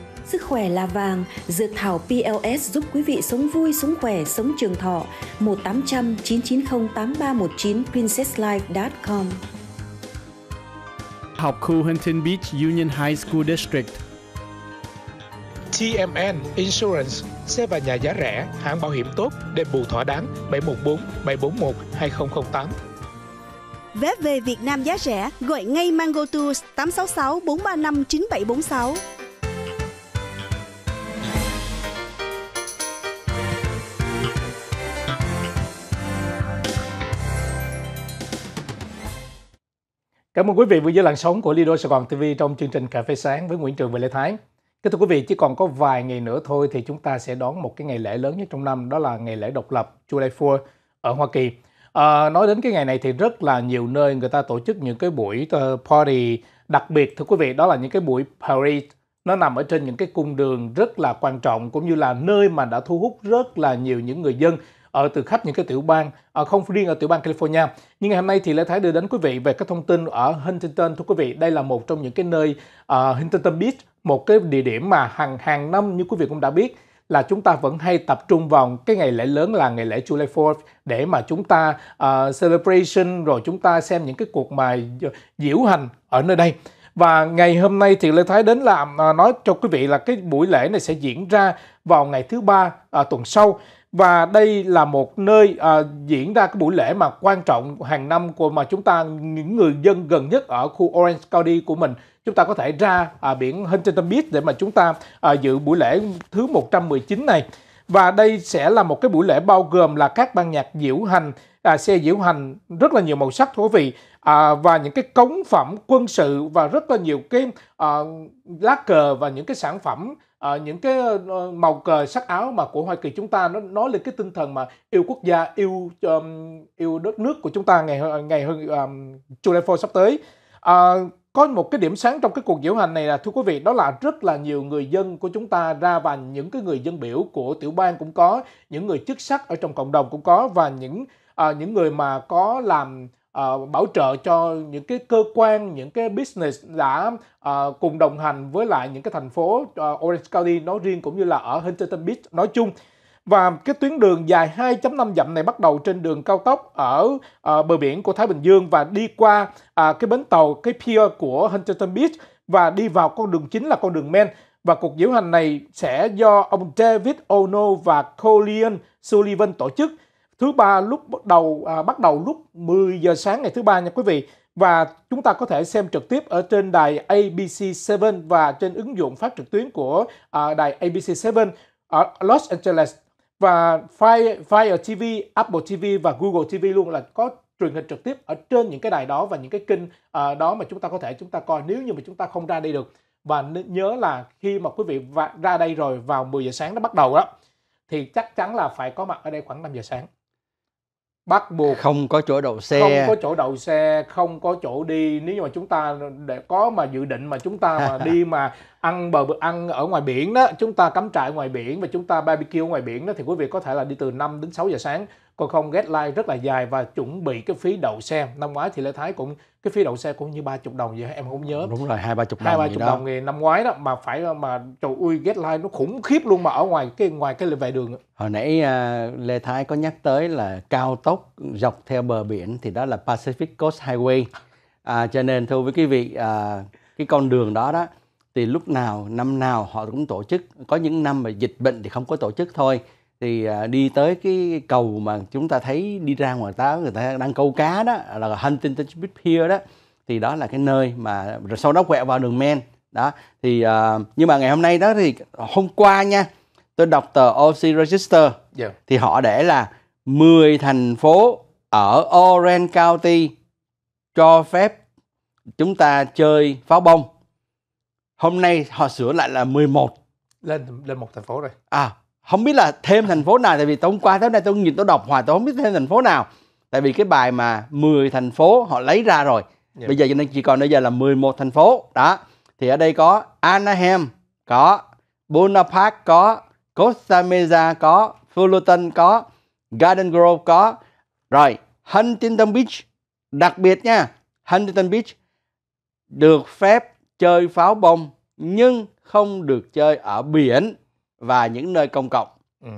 Sức khỏe là vàng, dược thảo PLS giúp quý vị sống vui, sống khỏe, sống trường thọ. 1800 990 8319 princesslife.com Học khu Huntington Beach Union High School District TMN Insurance, xe và nhà giá rẻ, hãng bảo hiểm tốt, đền bù thỏa đáng 714 741 2008. Vé về Việt Nam giá rẻ, gọi ngay Mango Tours 866 435 9746. Cảm ơn quý vị vừa giữ làn sóng của Lido Sài Gòn TV trong chương trình Cà phê sáng với Nguyễn Trường và Lê Thái. Kính thưa quý vị, chỉ còn có vài ngày nữa thôi thì chúng ta sẽ đón một cái ngày lễ lớn nhất trong năm đó là ngày lễ độc lập July 4 ở Hoa Kỳ. À, nói đến cái ngày này thì rất là nhiều nơi người ta tổ chức những cái buổi ờ, party đặc biệt thưa quý vị đó là những cái buổi parade nó nằm ở trên những cái cung đường rất là quan trọng cũng như là nơi mà đã thu hút rất là nhiều những người dân ở từ khắp những cái tiểu bang à, không riêng ở tiểu bang California. Nhưng ngày hôm nay thì Lê Thái đưa đến quý vị về các thông tin ở Huntington. Thưa quý vị, đây là một trong những cái nơi uh, Huntington Beach, một cái địa điểm mà hàng hàng năm như quý vị cũng đã biết là chúng ta vẫn hay tập trung vào cái ngày lễ lớn là ngày lễ July 4 để mà chúng ta uh, celebration rồi chúng ta xem những cái cuộc mà diễu hành ở nơi đây và ngày hôm nay thì Lê Thái đến làm à, nói cho quý vị là cái buổi lễ này sẽ diễn ra vào ngày thứ ba à, tuần sau và đây là một nơi à, diễn ra cái buổi lễ mà quan trọng hàng năm của mà chúng ta những người dân gần nhất ở khu Orange County của mình chúng ta có thể ra à, biển Huntington Beach để mà chúng ta à, dự buổi lễ thứ 119 này và đây sẽ là một cái buổi lễ bao gồm là các ban nhạc diễu hành à, xe diễu hành rất là nhiều màu sắc thú vị à, và những cái cống phẩm quân sự và rất là nhiều cái à, lá cờ và những cái sản phẩm à, những cái ờ, ờ, màu cờ sắc áo mà của Hoa Kỳ chúng ta nó nói lên cái tinh thần mà yêu quốc gia yêu um, yêu đất nước của chúng ta ngày ngày hơn um, July 4 sắp tới à, có một cái điểm sáng trong cái cuộc diễu hành này là thưa quý vị đó là rất là nhiều người dân của chúng ta ra và những cái người dân biểu của tiểu bang cũng có những người chức sắc ở trong cộng đồng cũng có và những à, những người mà có làm uh, bảo trợ cho những cái cơ quan những cái business đã uh, cùng đồng hành với lại những cái thành phố uh, Orange County nói riêng cũng như là ở Huntington Beach nói chung và cái tuyến đường dài 2.5 dặm này bắt đầu trên đường cao tốc ở uh, bờ biển của Thái Bình Dương và đi qua uh, cái bến tàu cái pier của Huntington Beach và đi vào con đường chính là con đường men và cuộc diễu hành này sẽ do ông David Ono và Colin Sullivan tổ chức thứ ba lúc bắt đầu à, bắt đầu lúc 10 giờ sáng ngày thứ ba nha quý vị và chúng ta có thể xem trực tiếp ở trên đài ABC7 và trên ứng dụng phát trực tuyến của à, đài ABC7 ở Los Angeles và Fire, Fire TV, Apple TV và Google TV luôn là có truyền hình trực tiếp ở trên những cái đài đó và những cái kênh uh, đó mà chúng ta có thể chúng ta coi nếu như mà chúng ta không ra đây được và nhớ là khi mà quý vị ra đây rồi vào 10 giờ sáng nó bắt đầu đó thì chắc chắn là phải có mặt ở đây khoảng 5 giờ sáng bắt buộc không có chỗ đậu xe không có chỗ đậu xe không có chỗ đi nếu mà chúng ta để có mà dự định mà chúng ta mà đi mà ăn bờ ăn ở ngoài biển đó chúng ta cắm trại ngoài biển và chúng ta barbecue ngoài biển đó thì quý vị có thể là đi từ 5 đến 6 giờ sáng còn không get deadline rất là dài và chuẩn bị cái phí đậu xe năm ngoái thì lê thái cũng cái phí đậu xe cũng như ba chục đồng vậy em không nhớ đúng rồi hai ba chục hai ba chục đồng thì năm ngoái đó mà phải mà trời ui deadline nó khủng khiếp luôn mà ở ngoài cái ngoài cái vệ đường hồi nãy à, lê thái có nhắc tới là cao tốc dọc theo bờ biển thì đó là pacific coast highway à, cho nên thưa với quý vị à, cái con đường đó đó thì lúc nào năm nào họ cũng tổ chức có những năm mà dịch bệnh thì không có tổ chức thôi thì à, đi tới cái cầu mà chúng ta thấy đi ra ngoài táo người ta đang câu cá đó là Huntington Beach Pier đó thì đó là cái nơi mà rồi sau đó quẹo vào đường men đó thì uh, nhưng mà ngày hôm nay đó thì hôm qua nha tôi đọc tờ OC Register yeah. Dạ. thì họ để là 10 thành phố ở Orange County cho phép chúng ta chơi pháo bông hôm nay họ sửa lại là 11 lên lên một thành phố rồi à không biết là thêm thành phố nào tại vì tối hôm qua tới nay tôi nhìn tôi đọc hoài tôi không biết thêm thành phố nào tại vì cái bài mà 10 thành phố họ lấy ra rồi yeah. Dạ. bây giờ cho nên chỉ còn bây giờ là 11 thành phố đó thì ở đây có Anaheim có Bonaparte có Costa Mesa có Fullerton có Garden Grove có rồi Huntington Beach đặc biệt nha Huntington Beach được phép chơi pháo bông nhưng không được chơi ở biển và những nơi công cộng ừ.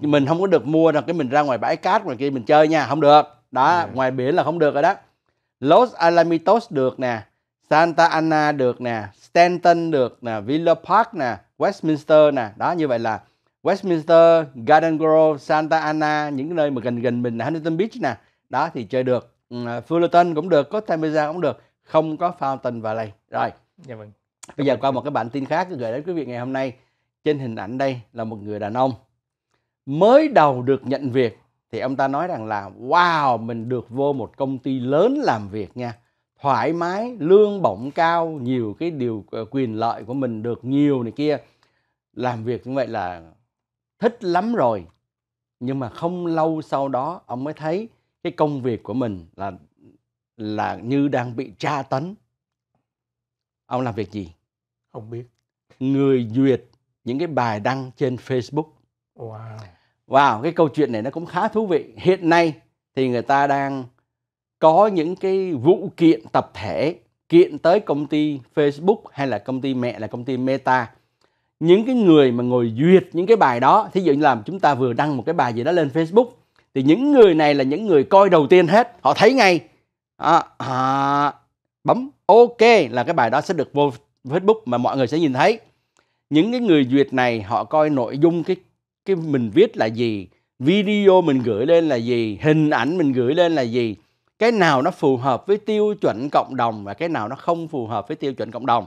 mình không có được mua rằng cái mình ra ngoài bãi cát ngoài kia mình chơi nha không được đó ừ. ngoài biển là không được rồi đó Los Alamitos được nè Santa Ana được nè Stanton được nè Villa Park nè Westminster nè đó như vậy là Westminster Garden Grove Santa Ana những nơi mà gần gần mình Huntington Beach nè đó thì chơi được ừ, Fullerton cũng được Costa Mesa cũng được không có Fountain Valley rồi dạ vâng. bây giờ qua một cái bản tin khác gửi đến quý vị ngày hôm nay trên hình ảnh đây là một người đàn ông mới đầu được nhận việc thì ông ta nói rằng là wow mình được vô một công ty lớn làm việc nha thoải mái lương bổng cao nhiều cái điều ờ, quyền lợi của mình được nhiều này kia làm việc như vậy là thích lắm rồi nhưng mà không lâu sau đó ông mới thấy cái công việc của mình là là như đang bị tra tấn ông làm việc gì không biết người duyệt những cái bài đăng trên Facebook. Wow. Wow, cái câu chuyện này nó cũng khá thú vị. Hiện nay thì người ta đang có những cái vụ kiện tập thể kiện tới công ty Facebook hay là công ty mẹ là công ty Meta. Những cái người mà ngồi duyệt những cái bài đó, thí dụ như làm chúng ta vừa đăng một cái bài gì đó lên Facebook thì những người này là những người coi đầu tiên hết, họ thấy ngay à, à, bấm ok là cái bài đó sẽ được vô Facebook mà mọi người sẽ nhìn thấy những cái người duyệt này họ coi nội dung cái cái mình viết là gì video mình gửi lên là gì hình ảnh mình gửi lên là gì cái nào nó phù hợp với tiêu chuẩn cộng đồng và cái nào nó không phù hợp với tiêu chuẩn cộng đồng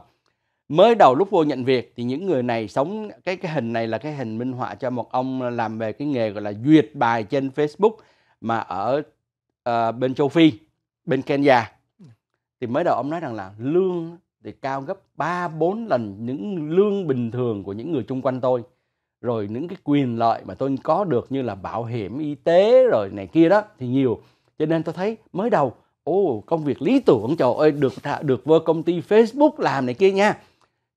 mới đầu lúc vô nhận việc thì những người này sống cái cái hình này là cái hình minh họa cho một ông làm về cái nghề gọi là duyệt bài trên Facebook mà ở uh, bên châu Phi bên Kenya thì mới đầu ông nói rằng là lương thì cao gấp 3 4 lần những lương bình thường của những người chung quanh tôi. Rồi những cái quyền lợi mà tôi có được như là bảo hiểm y tế rồi này kia đó thì nhiều. Cho nên tôi thấy mới đầu ô công việc lý tưởng trời ơi được được vô công ty Facebook làm này kia nha.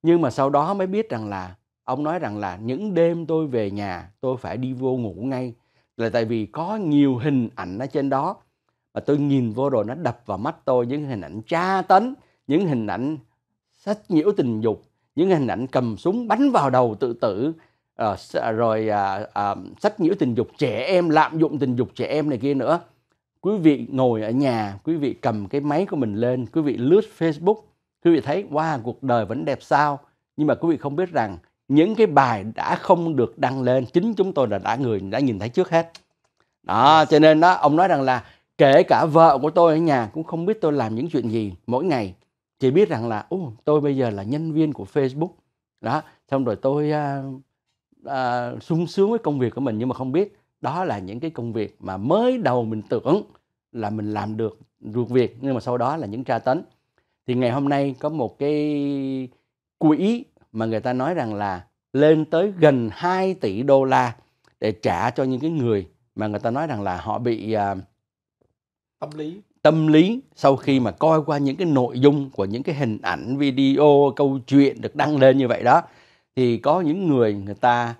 Nhưng mà sau đó mới biết rằng là ông nói rằng là những đêm tôi về nhà tôi phải đi vô ngủ ngay là tại vì có nhiều hình ảnh ở trên đó mà tôi nhìn vô rồi nó đập vào mắt tôi những hình ảnh tra tấn những hình ảnh sách nhiễu tình dục những hình ảnh cầm súng bắn vào đầu tự tử à, rồi à, à, sách nhiễu tình dục trẻ em lạm dụng tình dục trẻ em này kia nữa quý vị ngồi ở nhà quý vị cầm cái máy của mình lên quý vị lướt facebook quý vị thấy wow cuộc đời vẫn đẹp sao nhưng mà quý vị không biết rằng những cái bài đã không được đăng lên chính chúng tôi là đã người đã nhìn thấy trước hết đó cho nên đó ông nói rằng là kể cả vợ của tôi ở nhà cũng không biết tôi làm những chuyện gì mỗi ngày chỉ biết rằng là Ồ, tôi bây giờ là nhân viên của Facebook đó xong rồi tôi à, à, sung sướng với công việc của mình nhưng mà không biết đó là những cái công việc mà mới đầu mình tưởng là mình làm được ruột việc nhưng mà sau đó là những tra tấn thì ngày hôm nay có một cái quỹ mà người ta nói rằng là lên tới gần 2 tỷ đô la để trả cho những cái người mà người ta nói rằng là họ bị uh, tâm lý tâm lý sau khi mà coi qua những cái nội dung của những cái hình ảnh video câu chuyện được đăng lên như vậy đó thì có những người người ta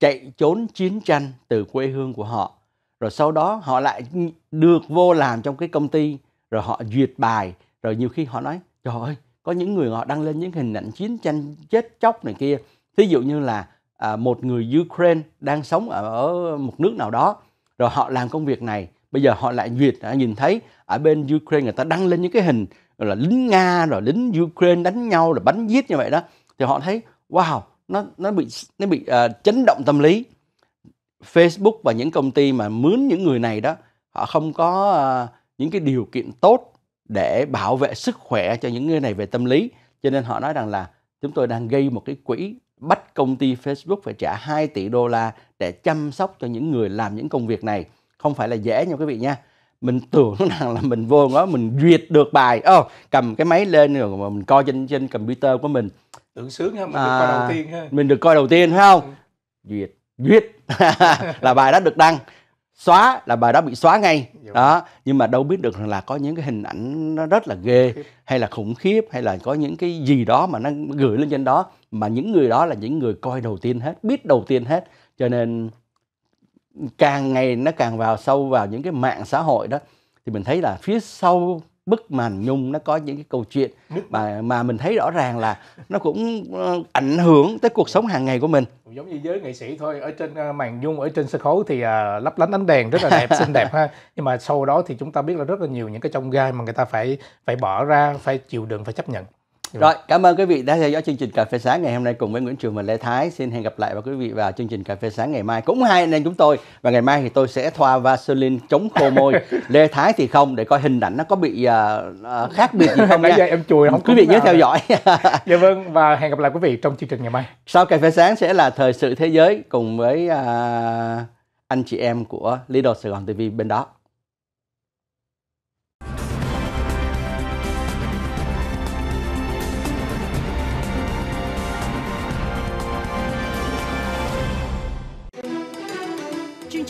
chạy trốn chiến tranh từ quê hương của họ rồi sau đó họ lại được vô làm trong cái công ty rồi họ duyệt bài rồi nhiều khi họ nói trời ơi có những người họ đăng lên những hình ảnh chiến tranh chết chóc này kia thí dụ như là à, một người Ukraine đang sống ở, ở một nước nào đó rồi họ làm công việc này bây giờ họ lại duyệt đã nhìn thấy ở bên Ukraine người ta đăng lên những cái hình rồi là lính Nga rồi lính Ukraine đánh nhau rồi bắn giết như vậy đó thì họ thấy wow nó nó bị nó bị uh, chấn động tâm lý Facebook và những công ty mà mướn những người này đó họ không có uh, những cái điều kiện tốt để bảo vệ sức khỏe cho những người này về tâm lý cho nên họ nói rằng là chúng tôi đang gây một cái quỹ bắt công ty Facebook phải trả 2 tỷ đô la để chăm sóc cho những người làm những công việc này không phải là dễ nha quý vị nha mình tưởng rằng là mình vô đó mình duyệt được bài oh, cầm cái máy lên rồi mà mình coi trên trên computer của mình tưởng sướng ha mình à, được coi đầu tiên ha mình được coi đầu tiên phải không ừ. duyệt duyệt là bài đó được đăng xóa là bài đó bị xóa ngay Đúng. Dạ. đó nhưng mà đâu biết được là có những cái hình ảnh nó rất là ghê hay là khủng khiếp hay là có những cái gì đó mà nó gửi lên trên đó mà những người đó là những người coi đầu tiên hết biết đầu tiên hết cho nên càng ngày nó càng vào sâu vào những cái mạng xã hội đó thì mình thấy là phía sau bức màn nhung nó có những cái câu chuyện mà mà mình thấy rõ ràng là nó cũng ờ, ảnh hưởng tới cuộc sống hàng ngày của mình giống như giới nghệ sĩ thôi ở trên ờ, màn nhung ở trên sân khấu thì uh, lấp lánh ánh đèn rất là đẹp xinh đẹp ha nhưng mà sau đó thì chúng ta biết là rất là nhiều những cái trong gai mà người ta phải phải bỏ ra phải chịu đựng phải chấp nhận Dạ. rồi cảm ơn quý vị đã theo dõi chương trình cà phê sáng ngày hôm nay cùng với Nguyễn Trường và Lê Thái xin hẹn gặp lại và quý vị vào chương trình cà phê sáng ngày mai cũng hai anh em chúng tôi và ngày mai thì tôi sẽ thoa vaseline chống khô môi Lê Thái thì không để coi hình ảnh nó có bị uh, khác biệt gì không nha. Giờ em chùi không quý vị nhớ theo dõi. dạ vâng và hẹn gặp lại quý vị trong chương trình ngày mai. Sau cà phê sáng sẽ là thời sự thế giới cùng với uh, anh chị em của Lido Sài Gòn TV bên đó.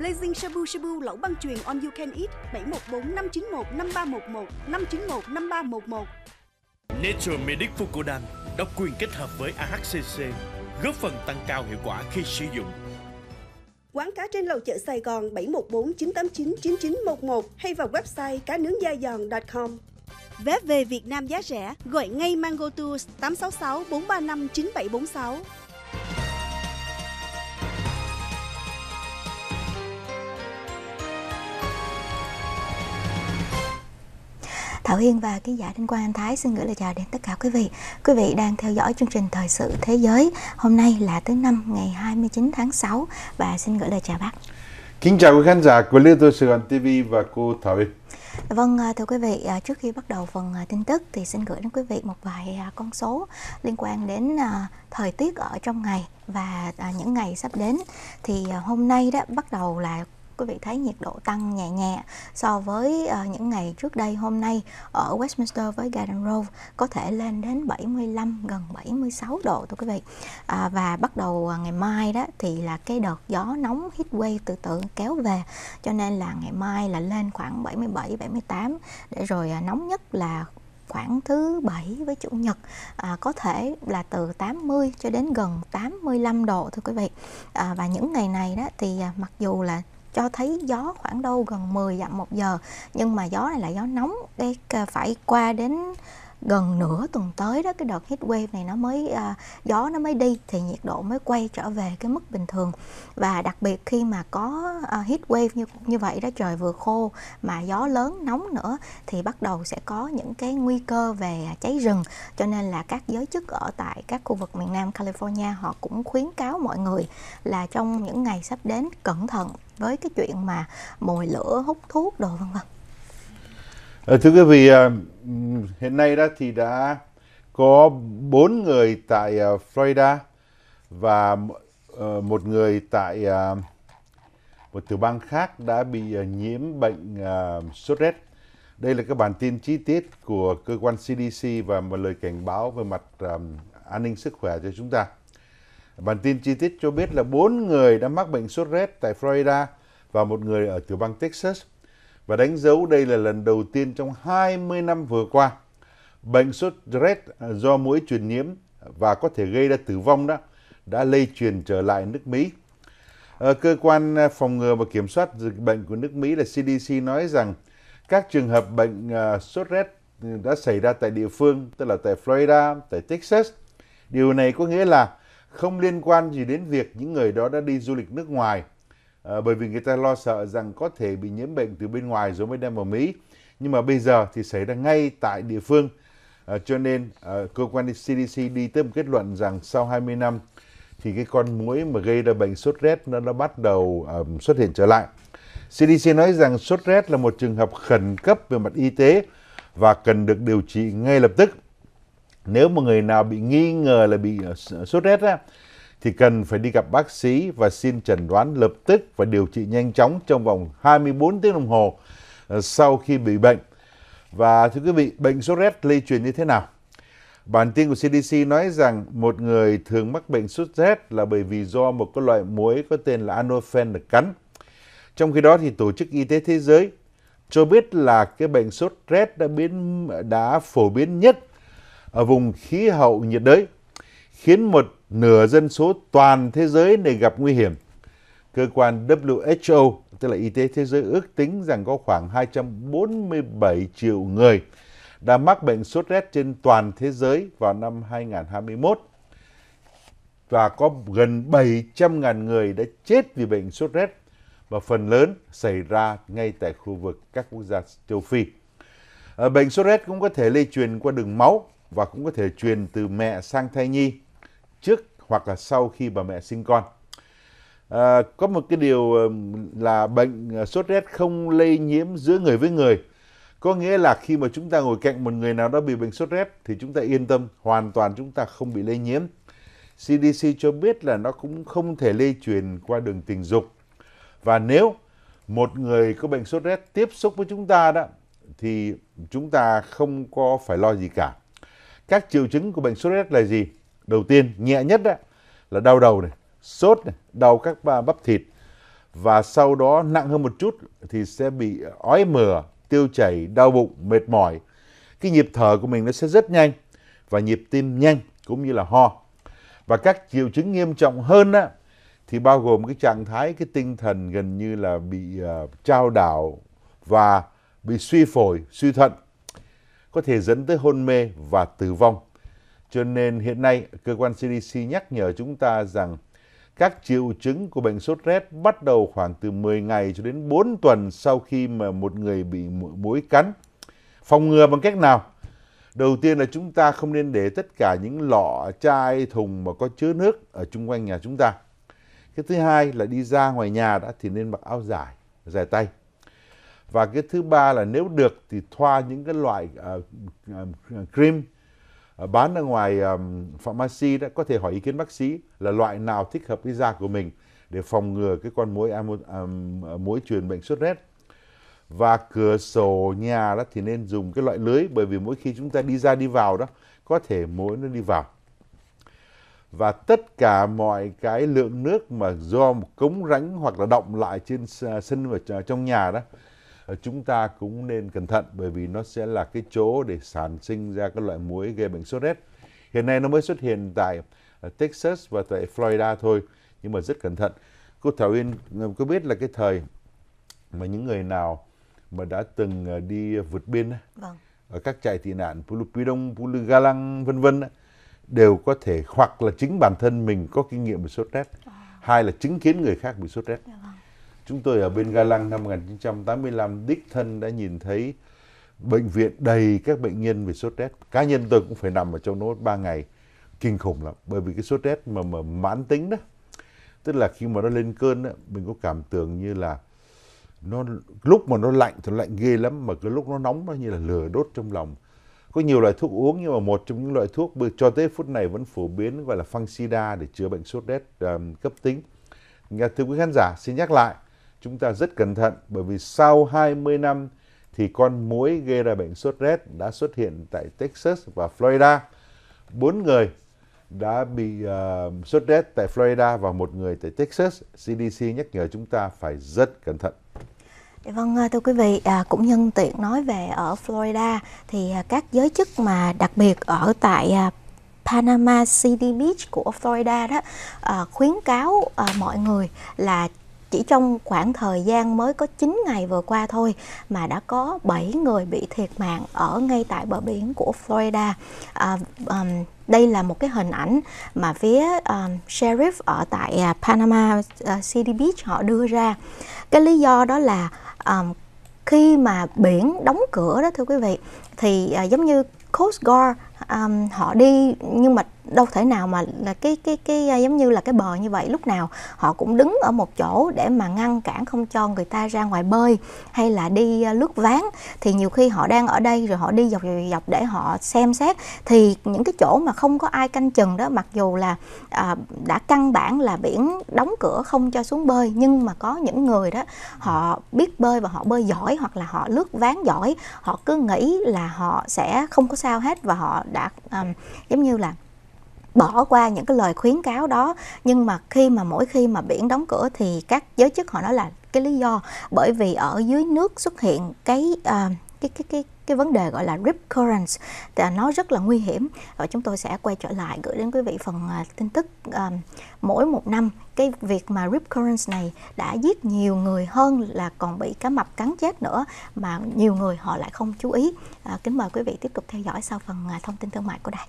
Blazing Shabu Shabu lẩu băng truyền on you can eat 714 591 5311 591 5311. Nature Medic Fucodan độc quyền kết hợp với AHCC góp phần tăng cao hiệu quả khi sử dụng. Quán cá trên lầu chợ Sài Gòn 714 989 9911 hay vào website cá nướng da giòn.com. Vé về Việt Nam giá rẻ, gọi ngay Mango Tours 866 435 9746. Thảo Hiên và ký giả Đinh Quang Anh Thái xin gửi lời chào đến tất cả quý vị. Quý vị đang theo dõi chương trình Thời sự Thế giới. Hôm nay là thứ năm ngày 29 tháng 6 và xin gửi lời chào bác. Kính chào quý khán giả của Liên Tôi Sài Gòn TV và cô Thảo Hiên. Vâng, à, thưa quý vị, à, trước khi bắt đầu phần à, tin tức thì xin gửi đến quý vị một vài con số liên quan đến thời tiết ở trong ngày và những ngày sắp đến. Thì hôm nay đó bắt đầu là quý vị thấy nhiệt độ tăng nhẹ nhẹ so với uh, những ngày trước đây hôm nay ở Westminster với Garden Grove có thể lên đến 75 gần 76 độ thưa quý vị à, và bắt đầu ờ, ngày mai đó thì là cái đợt gió nóng heat wave từ từ kéo về cho nên là ngày mai là lên khoảng 77 78 để rồi à, nóng nhất là khoảng thứ bảy với chủ nhật à, có thể là từ 80 cho đến gần 85 độ thưa quý vị à, và những ngày này đó thì mặc dù là cho thấy gió khoảng đâu gần 10 dặm một giờ nhưng mà gió này là gió nóng đây phải qua đến gần nửa tuần tới đó cái đợt heat wave này nó mới à, gió nó mới đi thì nhiệt độ mới quay trở về cái mức bình thường và đặc biệt khi mà có à, heat wave như như vậy đó trời vừa khô mà gió lớn nóng nữa thì bắt đầu sẽ có những cái nguy cơ về à, cháy rừng cho nên là các giới chức ở tại các khu vực miền Nam California họ cũng khuyến cáo mọi người là trong những ngày sắp đến cẩn thận với cái chuyện mà mồi lửa hút thuốc đồ vân vân Ờ, thưa quý vị, à, hiện nay đó thì đã có bốn người tại à, Florida và ờ, một người tại à, một tiểu bang khác đã bị nhiễm bệnh sốt rét. Đây là các bản tin chi tiết của cơ quan CDC và một lời cảnh báo về mặt an ninh sức khỏe cho chúng ta. Bản tin chi tiết cho biết là bốn người đã mắc bệnh sốt rét tại Florida và một người ở tiểu bang Texas và đánh dấu đây là lần đầu tiên trong 20 năm vừa qua. Bệnh sốt Rét do muỗi truyền nhiễm và có thể gây ra tử vong đó đã lây truyền trở lại nước Mỹ. Ờ, cơ quan phòng ngừa và kiểm soát dịch bệnh của nước Mỹ là CDC nói rằng các trường hợp bệnh ờ, sốt rét đã xảy ra tại địa phương, tức là tại Florida, tại Texas. Điều này có nghĩa là không liên quan gì đến việc những người đó đã đi du lịch nước ngoài Ờ, bởi vì người ta lo sợ rằng có thể bị nhiễm bệnh từ bên ngoài rồi mới đem vào Mỹ. Nhưng mà bây giờ thì xảy ra ngay tại địa phương. À, cho nên à, cơ quan CDC đi tới một kết luận rằng sau 20 năm thì cái con muỗi mà gây ra bệnh sốt rét nó đã bắt đầu um, xuất hiện trở lại. CDC nói rằng sốt rét là một trường hợp khẩn cấp về mặt y tế và cần được điều trị ngay lập tức. Nếu mà người nào bị nghi ngờ là bị sốt rét á, thì cần phải đi gặp bác sĩ và xin chẩn đoán lập tức và điều trị nhanh chóng trong vòng 24 tiếng đồng hồ ờ, sau khi bị bệnh. Và thưa quý vị, bệnh sốt rét lây truyền như thế nào? Bản tin của CDC nói rằng một người thường mắc bệnh sốt rét là bởi vì do một cái loại muỗi có tên là Anophen được cắn. Trong khi đó thì Tổ chức Y tế Thế giới cho biết là cái bệnh sốt rét đã biến đã phổ biến nhất ở vùng khí hậu nhiệt đới khiến một nửa dân số toàn thế giới này gặp nguy hiểm. Cơ quan WHO, tức là Y tế Thế giới, ước tính rằng có khoảng 247 triệu người đã mắc bệnh sốt rét trên toàn thế giới vào năm 2021 và có gần 700.000 người đã chết vì bệnh sốt rét và phần lớn xảy ra ngay tại khu vực các quốc gia châu Phi. Ờ, bệnh sốt rét cũng có thể lây truyền qua đường máu và cũng có thể truyền từ mẹ sang thai nhi trước hoặc là sau khi bà mẹ sinh con. À, có một cái điều là bệnh à, sốt rét không lây nhiễm giữa người với người. Có nghĩa là khi mà chúng ta ngồi cạnh một người nào đó bị bệnh sốt rét thì chúng ta yên tâm, hoàn toàn chúng ta không bị lây nhiễm. CDC cho biết là nó cũng không thể lây truyền qua đường tình dục. Và nếu một người có bệnh sốt rét tiếp xúc với chúng ta đó thì chúng ta không có phải lo gì cả. Các triệu chứng của bệnh sốt rét là gì? Đầu tiên, nhẹ nhất đó, là đau đầu này, sốt này, đau các bắp thịt và sau đó nặng hơn một chút thì sẽ bị ói mửa, tiêu chảy, đau bụng, mệt mỏi. Cái nhịp thở của mình nó sẽ rất nhanh và nhịp tim nhanh cũng như là ho. Và các triệu chứng nghiêm trọng hơn đó, thì bao gồm cái trạng thái cái tinh thần gần như là bị uh, trao đảo và bị suy phổi, suy thận có thể dẫn tới hôn mê và tử vong. Cho nên hiện nay, cơ quan CDC nhắc nhở chúng ta rằng các triệu chứng của bệnh sốt rét bắt đầu khoảng từ 10 ngày cho đến 4 tuần sau khi mà một người bị muỗi cắn. Phòng ngừa bằng cách nào? Đầu tiên là chúng ta không nên để tất cả những lọ, chai, thùng mà có chứa nước ở chung quanh nhà chúng ta. Cái thứ hai là đi ra ngoài nhà đã thì nên mặc áo dài, dài tay. Và cái thứ ba là nếu được thì thoa những cái loại uh, uh, cream Ờ, bán ở ngoài um, pharmacy đã có thể hỏi ý kiến bác sĩ là loại nào thích hợp với da của mình để phòng ngừa cái con muỗi um, muỗi truyền bệnh sốt rét và cửa sổ nhà đó thì nên dùng cái loại lưới bởi vì mỗi khi chúng ta đi ra đi vào đó có thể muỗi nó đi vào và tất cả mọi cái lượng nước mà do một cống rãnh hoặc là động lại trên sân và trong nhà đó Ờ, chúng ta cũng nên cẩn thận bởi vì nó sẽ là cái chỗ để sản sinh ra các loại muối gây bệnh sốt rét. Hiện nay nó mới xuất hiện tại ờ, Texas và tại Florida thôi, nhưng mà rất cẩn thận. Cô Thảo Yên ờ, có biết là cái thời mà những người nào mà đã từng đi vượt biên vâng. ở các trại tị nạn Pulupidong, Pulugalang vân vân đều có thể hoặc là chính bản thân mình có kinh nghiệm bị sốt rét, à. hai là chứng kiến người khác bị sốt rét. Dạ vâng Chúng tôi ở bên Ga Lăng năm 1985 đích thân đã nhìn thấy bệnh viện đầy các bệnh nhân về sốt rét. Cá nhân tôi cũng phải nằm ở trong nốt 3 ngày. Kinh khủng lắm. Bởi vì cái sốt rét mà, mà mãn tính đó. Tức là khi mà nó lên cơn đó, mình có cảm tưởng như là nó lúc mà nó lạnh thì nó lạnh ghê lắm mà cái lúc nó nóng nó như là lửa đốt trong lòng có nhiều loại thuốc uống nhưng mà một trong những loại thuốc cho tới phút này vẫn phổ biến gọi là fangsida để chữa bệnh sốt rét um, cấp tính. Thưa quý khán giả, xin nhắc lại, chúng ta rất cẩn thận bởi vì sau 20 năm thì con muỗi gây ra bệnh sốt rét đã xuất hiện tại Texas và Florida. Bốn người đã bị uh, sốt rét tại Florida và một người tại Texas. CDC nhắc nhở chúng ta phải rất cẩn thận. Dạ vâng ờ, thưa quý vị, à, cũng nhân tiện nói về ở Florida thì các giới chức mà đặc biệt ở tại à, Panama City Beach của Florida đó à, khuyến cáo à, mọi người là chỉ trong khoảng thời gian mới có 9 ngày vừa qua thôi mà đã có 7 người bị thiệt mạng ở ngay tại bờ biển của Florida. À, um, đây là một cái hình ảnh mà phía um, sheriff ở tại à, Panama City à, Beach họ đưa ra. Cái lý do đó là um, khi mà biển đóng cửa đó thưa quý vị thì uh, giống như Coast Guard um, họ đi nhưng mà đâu thể nào mà là cái cái cái à, giống như là cái bờ như vậy lúc nào họ cũng đứng ở một chỗ để mà ngăn cản không cho người ta ra ngoài bơi hay là đi à, lướt ván thì nhiều khi họ đang ở đây rồi họ đi dọc dọc để họ xem xét thì những cái chỗ mà không có ai canh chừng đó mặc dù là à, đã căn bản là biển đóng cửa không cho xuống bơi nhưng mà có những người đó họ biết bơi và họ bơi giỏi hoặc là họ lướt ván giỏi họ cứ nghĩ là họ sẽ không có sao hết và họ đã um, giống như là bỏ qua những cái lời khuyến cáo đó nhưng mà khi mà mỗi khi mà biển đóng cửa thì các giới chức họ nói là cái lý do bởi vì ở dưới nước xuất hiện cái uh, cái cái cái cái vấn đề gọi là rip currents thì nó rất là nguy hiểm và chúng tôi sẽ quay trở lại gửi đến quý vị phần uh, tin tức um, mỗi một năm cái việc mà rip currents này đã giết nhiều người hơn là còn bị cá mập cắn chết nữa mà nhiều người họ lại không chú ý uh, kính mời quý vị tiếp tục theo dõi sau phần uh, thông tin thương mại của đài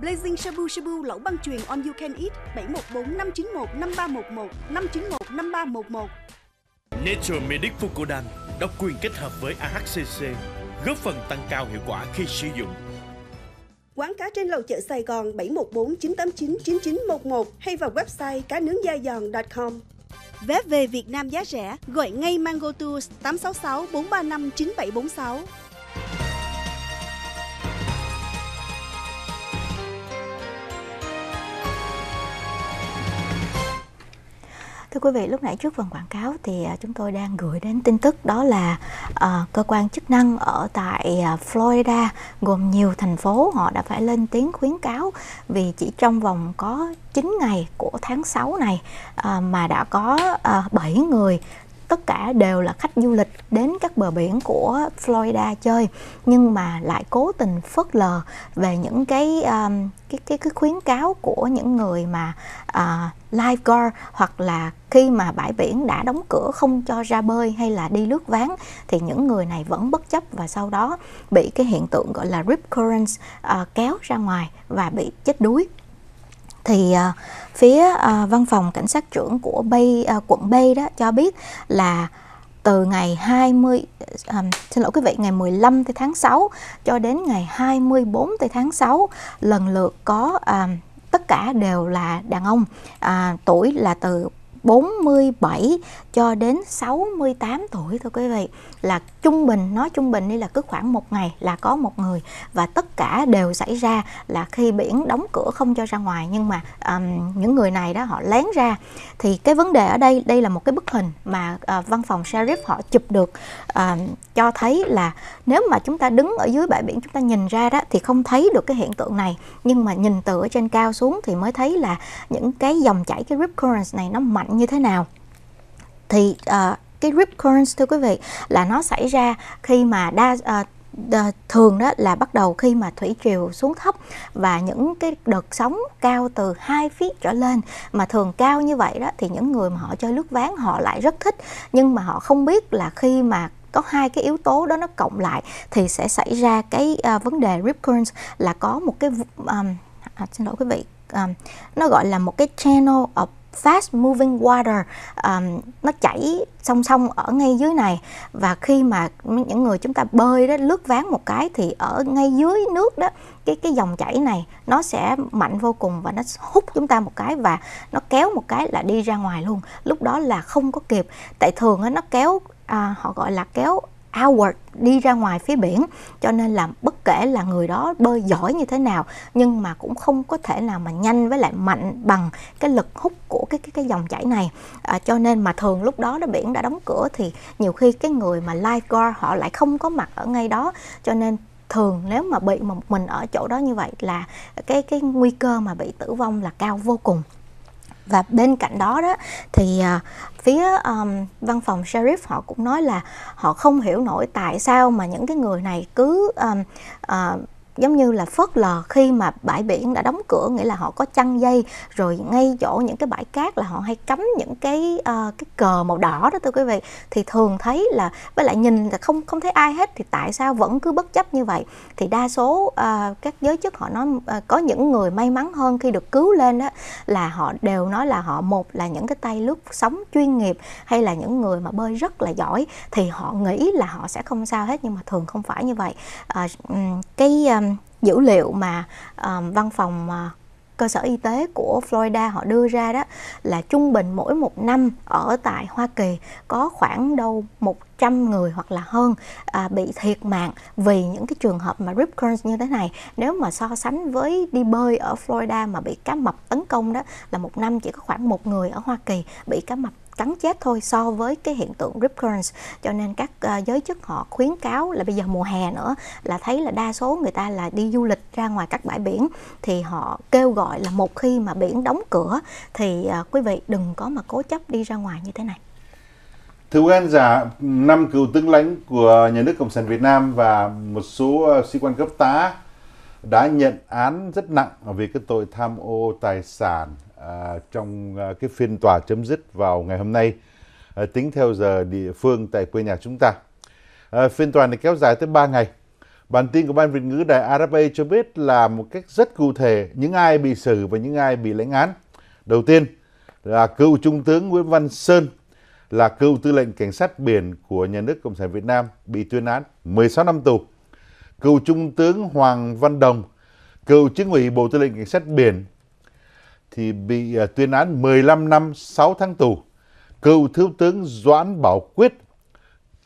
Blazing Shabu Shabu lẩu băng truyền on you can eat 714 591 5311 591 5311. Nature Medic Fucodan độc quyền kết hợp với AHCC góp phần tăng cao hiệu quả khi sử dụng. Quán cá trên lầu chợ Sài Gòn 714 989 9911 hay vào website cá nướng da giòn.com. Vé về Việt Nam giá rẻ, gọi ngay Mango Tours 866 435 9746. Thưa quý vị, lúc nãy trước phần quảng cáo thì à, chúng tôi đang gửi đến tin tức đó là uh, cơ quan chức năng ở tại à, Florida gồm nhiều thành phố họ đã phải lên tiếng khuyến cáo vì chỉ trong vòng có 9 ngày của tháng 6 này uh, mà đã có uh, 7 người tất cả đều là khách du lịch đến các bờ biển của Florida chơi nhưng mà lại cố tình phớt lờ về những cái um, cái cái cái khuyến cáo của những người mà uh, lifeguard hoặc là khi mà bãi biển đã đóng cửa không cho ra bơi hay là đi lướt ván thì những người này vẫn bất chấp và sau đó bị cái hiện tượng gọi là rip currents uh, kéo ra ngoài và bị chết đuối thì uh, phía uh, văn phòng cảnh sát trưởng của Bay uh, quận Bay đó cho biết là từ ngày 20 um, xin lỗi quý vị ngày 15 tháng 6 cho đến ngày 24 tháng 6 lần lượt có um, tất cả đều là đàn ông uh, tuổi là từ 47 cho đến 68 tuổi thôi quý vị là trung bình nói trung bình đi là cứ khoảng một ngày là có một người và tất cả đều xảy ra là khi biển đóng cửa không cho ra ngoài nhưng mà um, những người này đó họ lén ra thì cái vấn đề ở đây đây là một cái bức hình mà uh, văn phòng sheriff họ chụp được uh, cho thấy là nếu mà chúng ta đứng ở dưới bãi biển chúng ta nhìn ra đó thì không thấy được cái hiện tượng này nhưng mà nhìn từ ở trên cao xuống thì mới thấy là những cái dòng chảy cái rip currents này nó mạnh như thế nào thì uh, cái rip currents thưa quý vị là nó xảy ra khi mà đa uh, thường đó là bắt đầu khi mà thủy triều xuống thấp và những cái đợt sóng cao từ 2 feet trở lên mà thường cao như vậy đó thì những người mà họ chơi lướt ván họ lại rất thích nhưng mà họ không biết là khi mà có hai cái yếu tố đó nó cộng lại thì sẽ xảy ra cái uh, vấn đề rip currents là có một cái um, à, xin lỗi quý vị um, nó gọi là một cái channel of fast moving water um, nó chảy song song ở ngay dưới này và khi mà những người chúng ta bơi đó lướt ván một cái thì ở ngay dưới nước đó cái cái dòng chảy này nó sẽ mạnh vô cùng và nó hút chúng ta một cái và nó kéo một cái là đi ra ngoài luôn lúc đó là không có kịp tại thường đó, nó kéo à, họ gọi là kéo outward đi ra ngoài phía biển cho nên là bất kể là người đó bơi giỏi như thế nào nhưng mà cũng không có thể nào mà nhanh với lại mạnh bằng cái lực hút của cái cái cái dòng chảy này à, cho nên mà thường lúc đó nó biển đã đóng cửa thì nhiều khi cái người mà lifeguard họ lại không có mặt ở ngay đó cho nên thường nếu mà bị một mình ở chỗ đó như vậy là cái cái nguy cơ mà bị tử vong là cao vô cùng và bên cạnh đó đó thì uh, phía um, văn phòng sheriff họ cũng nói là họ không hiểu nổi tại sao mà những cái người này cứ um, uh, giống như là phớt lờ khi mà bãi biển đã đóng cửa nghĩa là họ có chăn dây rồi ngay chỗ những cái bãi cát là họ hay cắm những cái uh, cái cờ màu đỏ đó thưa quý vị thì thường thấy là với lại nhìn là không không thấy ai hết thì tại sao vẫn cứ bất chấp như vậy thì đa số uh, các giới chức họ nói uh, có những người may mắn hơn khi được cứu lên đó là họ đều nói là họ một là những cái tay lướt sóng chuyên nghiệp hay là những người mà bơi rất là giỏi thì họ nghĩ là họ sẽ không sao hết nhưng mà thường không phải như vậy uh, cái uh, dữ liệu mà um, văn phòng uh, cơ sở y tế của Florida họ đưa ra đó là trung bình mỗi một năm ở tại Hoa Kỳ có khoảng đâu một trăm người hoặc là hơn à, bị thiệt mạng vì những cái trường hợp mà rip currents như thế này nếu mà so sánh với đi bơi ở Florida mà bị cá mập tấn công đó là một năm chỉ có khoảng một người ở Hoa Kỳ bị cá mập cắn chết thôi so với cái hiện tượng rip currents cho nên các uh, giới chức họ khuyến cáo là bây giờ mùa hè nữa là thấy là đa số người ta là đi du lịch ra ngoài các bãi biển thì họ kêu gọi là một khi mà biển đóng cửa thì uh, quý vị đừng có mà cố chấp đi ra ngoài như thế này Thưa quý khán giả, năm cựu tướng lãnh của nhà nước Cộng sản Việt Nam và một số ờ, sĩ quan cấp tá đã nhận án rất nặng về cái tội tham ô tài sản à, trong ờ, cái phiên tòa chấm dứt vào ngày hôm nay ờ, tính theo giờ địa phương tại quê nhà chúng ta. phiên tòa này kéo dài tới 3 ngày. Bản tin của Ban Việt ngữ Đài Arab cho biết là một cách rất cụ thể những ai bị xử và những ai bị lãnh án. Đầu tiên là cựu Trung tướng Nguyễn Văn Sơn là cựu tư lệnh cảnh sát biển của nhà nước Cộng sản Việt Nam bị tuyên án 16 năm tù. Cựu Trung tướng Hoàng Văn Đồng, cựu chính ủy Bộ Tư lệnh Cảnh sát Biển thì bị à, tuyên án 15 năm 6 tháng tù. Cựu Thiếu tướng Doãn Bảo Quyết,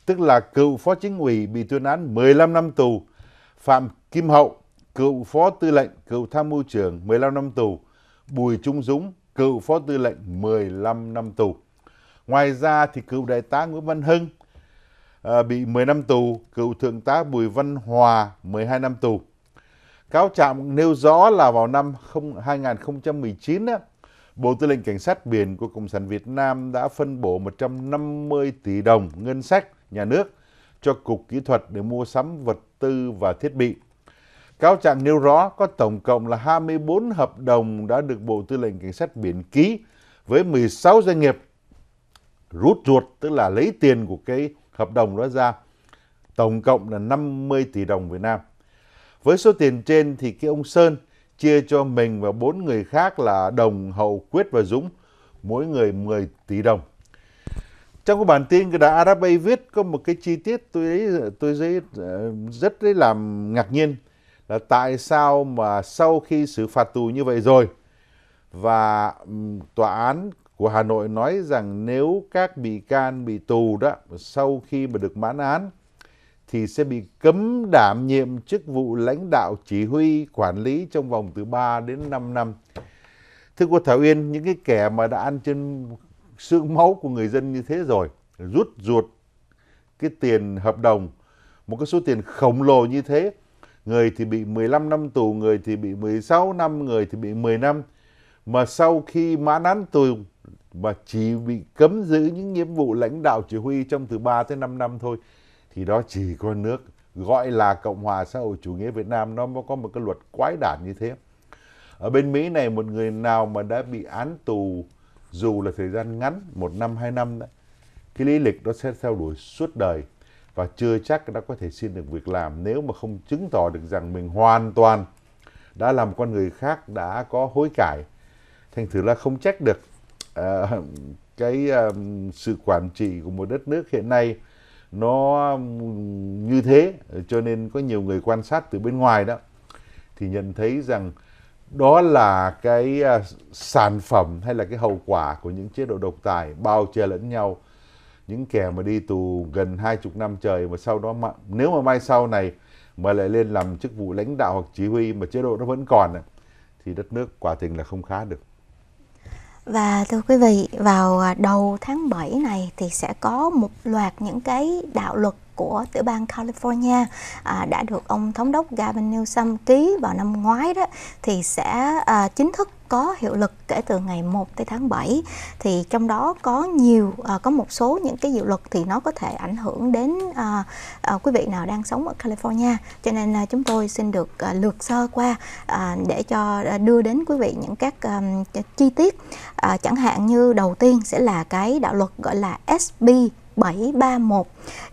tức là cựu Phó Chính ủy bị tuyên án 15 năm tù. Phạm Kim Hậu, cựu Phó Tư lệnh, cựu Tham mưu trưởng 15 năm tù. Bùi Trung Dũng, cựu Phó Tư lệnh 15 năm tù. Ngoài ra thì cựu đại tá Nguyễn Văn Hưng ờ, bị 10 năm tù, cựu thượng tá Bùi Văn Hòa 12 năm tù. Cáo trạng nêu rõ là vào năm 2019, á, Bộ Tư lệnh Cảnh sát Biển của Cộng sản Việt Nam đã phân bổ 150 tỷ đồng ngân sách nhà nước cho Cục Kỹ thuật để mua sắm vật tư và thiết bị. Cáo trạng nêu rõ có tổng cộng là 24 hợp đồng đã được Bộ Tư lệnh Cảnh sát Biển ký với 16 doanh nghiệp rút ruột tức là lấy tiền của cái hợp đồng đó ra tổng cộng là 50 tỷ đồng Việt Nam. Với số tiền trên thì cái ông Sơn chia cho mình và bốn người khác là Đồng, Hậu, Quyết và Dũng, mỗi người 10 tỷ đồng. Trong cái bản tin cái đã Arabay viết có một cái chi tiết tôi thấy tôi thấy ờ, rất đấy làm ngạc nhiên là tại sao mà sau khi xử phạt tù như vậy rồi và tòa án của Hà Nội nói rằng nếu các bị can bị tù đó sau khi mà được mãn án thì sẽ bị cấm đảm nhiệm chức vụ lãnh đạo chỉ huy quản lý trong vòng từ 3 đến 5 năm. Thưa cô Thảo Yên, những cái kẻ mà đã ăn trên xương máu của người dân như thế rồi, rút ruột cái tiền hợp đồng, một cái số tiền khổng lồ như thế, người thì bị 15 năm tù, người thì bị 16 năm, người thì bị 10 năm. Mà sau khi mãn án tù và chỉ bị cấm giữ những nhiệm vụ lãnh đạo chỉ huy trong từ 3 tới 5 năm thôi thì đó chỉ có nước gọi là Cộng hòa xã hội chủ nghĩa Việt Nam nó mới có một cái luật quái đản như thế. Ở bên Mỹ này một người nào mà đã bị án tù dù là thời gian ngắn, một năm, hai năm đó, cái lý lịch nó sẽ theo đuổi suốt đời và chưa chắc đã có thể xin được việc làm nếu mà không chứng tỏ được rằng mình hoàn toàn đã làm con người khác đã có hối cải. Thành thử là không trách được Ờ, cái sự quản trị của một đất nước hiện nay nó như thế cho nên có nhiều người quan sát từ bên ngoài đó thì nhận thấy rằng đó là cái ờ, sản phẩm hay là cái hậu quả của những chế độ độc tài bao che lẫn nhau những kẻ mà đi tù gần hai chục năm trời mà sau đó mà, nếu mà mai sau này mà lại lên làm chức vụ lãnh đạo hoặc chỉ huy mà chế độ nó vẫn còn thì đất nước quả tình là không khá được và thưa quý vị, vào à, đầu tháng 7 này thì sẽ có một loạt những cái đạo luật của tiểu bang California à, đã được ông thống đốc Gavin Newsom ký vào năm ngoái đó thì sẽ à, chính thức có hiệu lực kể từ ngày 1 tới tháng 7 thì trong đó có nhiều à, có một số những cái dự luật thì nó có thể ảnh hưởng đến à, à, quý vị nào đang sống ở California cho nên à, chúng tôi xin được à, lược sơ qua à, để cho à, đưa đến quý vị những các à, chi tiết à, chẳng hạn như đầu tiên sẽ là cái đạo luật gọi là SB 731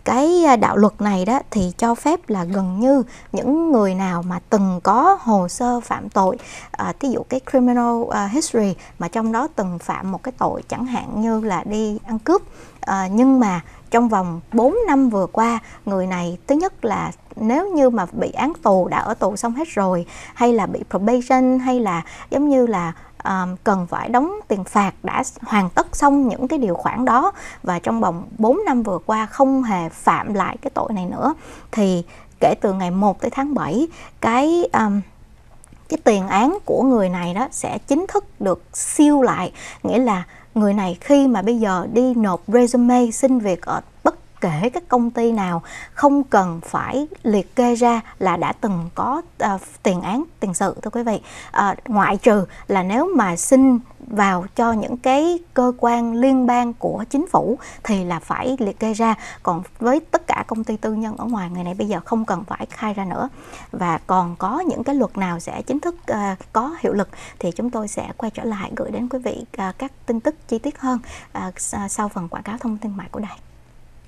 cái à, đạo luật này đó thì cho phép là gần như những người nào mà từng có hồ sơ phạm tội à, ví dụ cái criminal à, history mà trong đó từng phạm một cái tội chẳng hạn như là đi ăn cướp à, nhưng mà trong vòng 4 năm vừa qua người này thứ nhất là nếu như mà bị án tù đã ở tù xong hết rồi hay là bị probation hay là giống như là cần phải đóng tiền phạt đã hoàn tất xong những cái điều khoản đó và trong vòng 4 năm vừa qua không hề phạm lại cái tội này nữa thì kể từ ngày 1 tới tháng 7 cái um, cái tiền án của người này đó sẽ chính thức được siêu lại nghĩa là người này khi mà bây giờ đi nộp resume xin việc ở bất bất kể các công ty nào không cần phải liệt kê ra là đã từng có uh, tiền án tiền sự thưa quý vị uh, ngoại trừ là nếu mà xin vào cho những cái cơ quan liên bang của chính phủ thì là phải liệt kê ra còn với tất cả công ty tư nhân ở ngoài người này bây giờ không cần phải khai ra nữa và còn có những cái luật nào sẽ chính thức uh, có hiệu lực thì chúng tôi sẽ quay trở lại gửi đến quý vị uh, các tin tức chi tiết hơn uh, sau phần quảng cáo thông tin mạng của đài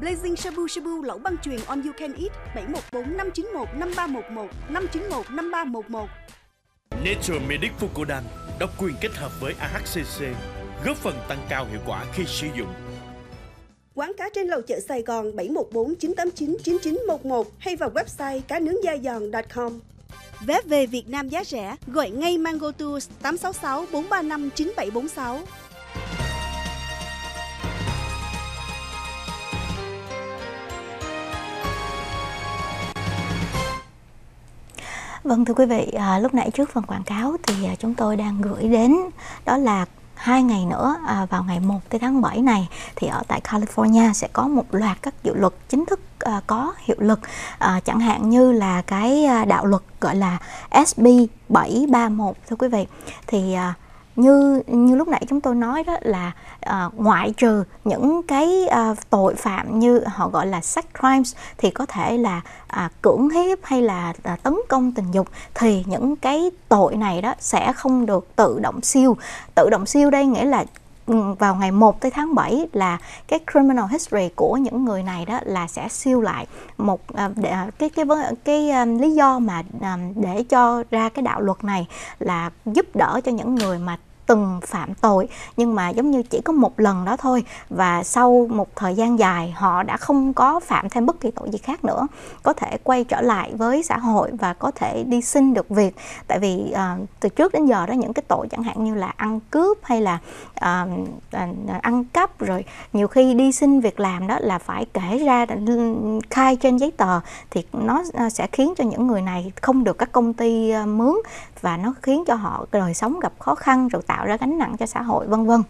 Blazing Shabu Shabu lẩu băng truyền on you can eat 714 591 5311 591 5311. Nature Medic Fucodan độc quyền kết hợp với AHCC góp phần tăng cao hiệu quả khi sử dụng. Quán cá trên lầu chợ Sài Gòn 714 989 9911 hay vào website cá nướng da giòn.com. Vé về Việt Nam giá rẻ, gọi ngay Mango Tours 866 435 9746. Vâng thưa quý vị, à, lúc nãy trước phần quảng cáo thì à, chúng tôi đang gửi đến đó là hai ngày nữa à, vào ngày 1 tới tháng 7 này thì ở tại California sẽ có một loạt các dự luật chính thức à, có hiệu lực à, chẳng hạn như là cái à, đạo luật gọi là SB 731 thưa quý vị thì à, như như lúc nãy chúng tôi nói đó là uh, ngoại trừ những cái uh, tội phạm như họ gọi là sex crimes thì có thể là uh, cưỡng hiếp hay là uh, tấn công tình dục thì những cái tội này đó sẽ không được tự động siêu tự động siêu đây nghĩa là Ừ, vào ngày 1 tới tháng 7 là cái criminal history của những người này đó là sẽ siêu lại một à, à, cái cái cái, cái à, um, lý do mà um, để cho ra cái đạo luật này là giúp đỡ cho những người mà từng phạm tội nhưng mà giống như chỉ có một lần đó thôi và sau một thời gian dài họ đã không có phạm thêm bất kỳ tội gì khác nữa có thể quay trở lại với xã hội và có thể đi xin được việc tại vì à, từ trước đến giờ đó những cái tội chẳng hạn như là ăn cướp hay là à, à, ăn cắp rồi nhiều khi đi xin việc làm đó là phải kể ra khai trên giấy tờ thì nó sẽ khiến cho những người này không được các công ty mướn và nó khiến cho họ đời sống gặp khó khăn rồi tạo tạo ra gánh nặng cho xã hội vân vân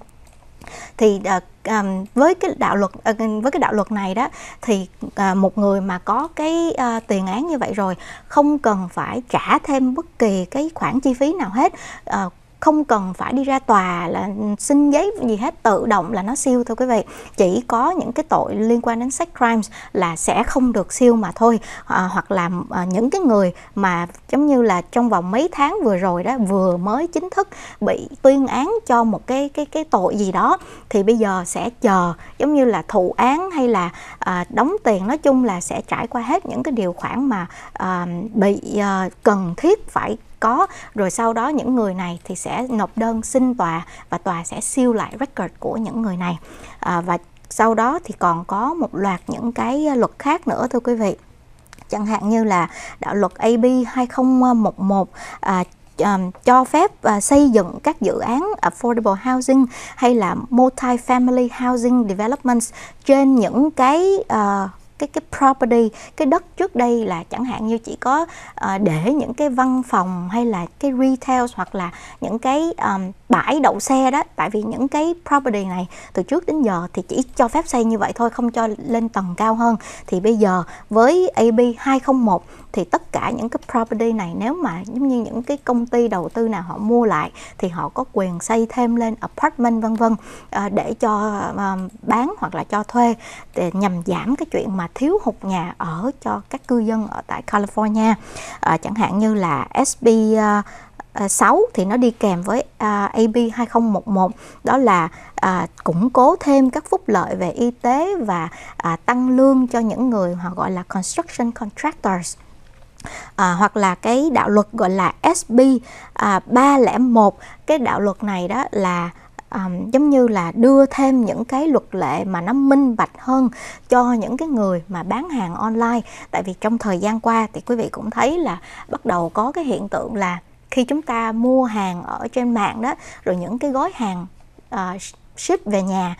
thì uh, um, với cái đạo luật uh, với cái đạo luật này đó thì uh, một người mà có cái uh, tiền án như vậy rồi không cần phải trả thêm bất kỳ cái khoản chi phí nào hết uh, không cần phải đi ra tòa là xin giấy gì hết tự động là nó siêu thôi quý vị chỉ có những cái tội liên quan đến sex crimes là sẽ không được siêu mà thôi à, hoặc là à, những cái người mà giống như là trong vòng mấy tháng vừa rồi đó vừa mới chính thức bị tuyên án cho một cái cái cái tội gì đó thì bây giờ sẽ chờ giống như là thụ án hay là à, đóng tiền nói chung là sẽ trải qua hết những cái điều khoản mà à, bị à, cần thiết phải có rồi sau đó những người này thì sẽ nộp đơn xin tòa và tòa sẽ siêu lại record của những người này à, và sau đó thì còn có một loạt những cái luật khác nữa thưa quý vị chẳng hạn như là đạo luật AB 2011 à, um, cho phép à, xây dựng các dự án affordable housing hay là multi-family housing developments trên những cái à, cái cái property cái đất trước đây là chẳng hạn như chỉ có uh, để những cái văn phòng hay là cái retail hoặc là những cái um, bãi đậu xe đó tại vì những cái property này từ trước đến giờ thì chỉ cho phép xây như vậy thôi không cho lên tầng cao hơn thì bây giờ với AB 201 thì tất cả những cái property này nếu mà giống như những cái công ty đầu tư nào họ mua lại thì họ có quyền xây thêm lên apartment vân vân à, để cho à, bán hoặc là cho thuê để nhằm giảm cái chuyện mà thiếu hụt nhà ở cho các cư dân ở tại California à, chẳng hạn như là SB 6 à, thì nó đi kèm với à, AB 2011 đó là à, củng cố thêm các phúc lợi về y tế và à, tăng lương cho những người họ gọi là construction contractors à, hoặc là cái đạo luật gọi là SB à, 301 cái đạo luật này đó là um, giống như là đưa thêm những cái luật lệ mà nó minh bạch hơn cho những cái người mà bán hàng online tại vì trong thời gian qua thì quý vị cũng thấy là bắt đầu có cái hiện tượng là khi chúng ta mua hàng ở trên mạng đó rồi những cái gói hàng uh, ship về nhà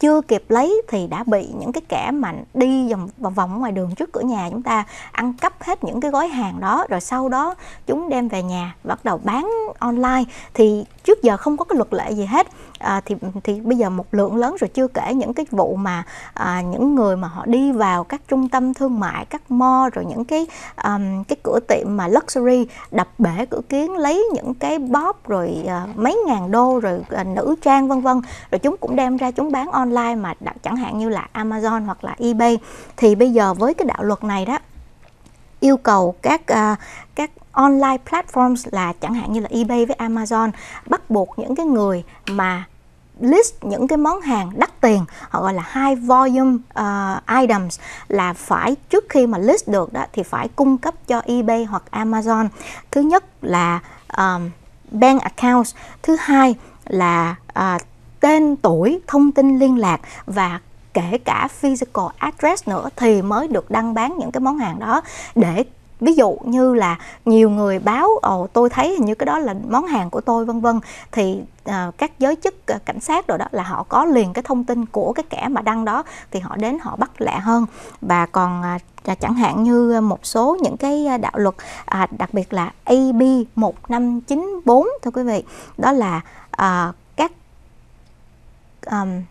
chưa kịp lấy thì đã bị những cái kẻ mạnh đi vòng vòng, vòng ngoài đường trước cửa nhà chúng ta ăn cắp hết những cái gói hàng đó rồi sau đó chúng đem về nhà bắt đầu bán online thì trước giờ không có cái luật lệ gì hết à, thì thì bây giờ một lượng lớn rồi chưa kể những cái vụ mà à, những người mà họ đi vào các trung tâm thương mại các mall rồi những cái um, cái cửa tiệm mà luxury đập bể cửa kiến lấy những cái bóp rồi uh, mấy ngàn đô rồi uh, nữ trang vân vân rồi chúng cũng đem ra chúng bán online mà chẳng hạn như là Amazon hoặc là eBay thì bây giờ với cái đạo luật này đó yêu cầu các uh, các online platforms là chẳng hạn như là eBay với Amazon bắt buộc những cái người mà list những cái món hàng đắt tiền họ gọi là high volume uh, items là phải trước khi mà list được đó thì phải cung cấp cho eBay hoặc Amazon thứ nhất là um, bank accounts thứ hai là uh, tên tuổi thông tin liên lạc và kể cả physical address nữa thì mới được đăng bán những cái món hàng đó để ví dụ như là nhiều người báo ồ tôi thấy hình như cái đó là món hàng của tôi vân vân thì uh, các giới chức uh, cảnh sát rồi đó là họ có liền cái thông tin của cái kẻ mà đăng đó thì họ đến họ bắt lẹ hơn và còn uh, chẳng hạn như một số những cái à, đạo luật uh, đặc biệt là AB 1594 thưa quý vị đó là uh, các um,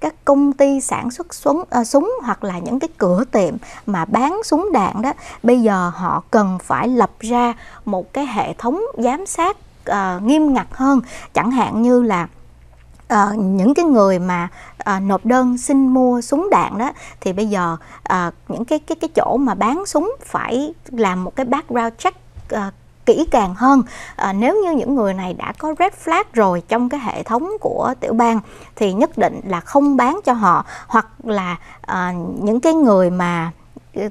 các công ty sản xuất súng, à, súng hoặc là những cái cửa tiệm mà bán súng đạn đó bây giờ họ cần phải lập ra một cái hệ thống giám sát à, nghiêm ngặt hơn chẳng hạn như là À, những cái người mà à, nộp đơn xin mua súng đạn đó thì bây giờ à, những cái cái cái chỗ mà bán súng phải làm một cái background check à, kỹ càng hơn à, nếu như những người này đã có red flag rồi trong cái hệ thống của tiểu bang thì nhất định là không bán cho họ hoặc là à, những cái người mà ờ,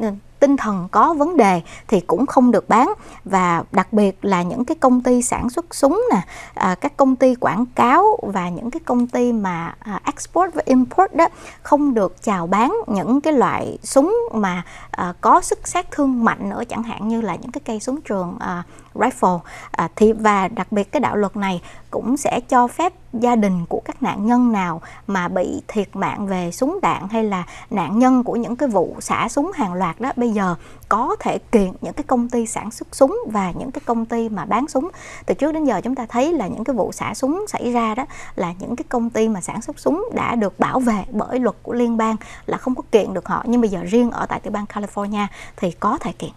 ờ, tinh thần có vấn đề thì cũng không được bán và đặc biệt là những cái công ty sản xuất súng nè à, các công ty quảng cáo và những cái công ty mà à, export và import đó không được chào bán những cái loại súng mà à, có sức sát thương mạnh nữa chẳng hạn như là những cái cây súng trường à, rifle à, thì và đặc biệt cái đạo luật này cũng sẽ cho phép gia đình của các nạn nhân nào mà bị thiệt mạng về súng đạn hay là nạn nhân của những cái vụ xả súng hàng loạt đó bây giờ có thể kiện những cái công ty sản xuất súng và những cái công ty mà bán súng từ trước đến giờ chúng ta thấy là những cái vụ xả súng xảy ra đó là những cái công ty mà sản xuất súng đã được bảo vệ bởi luật của liên bang là không có kiện được họ nhưng bây giờ riêng ở tại tiểu bang California thì có thể kiện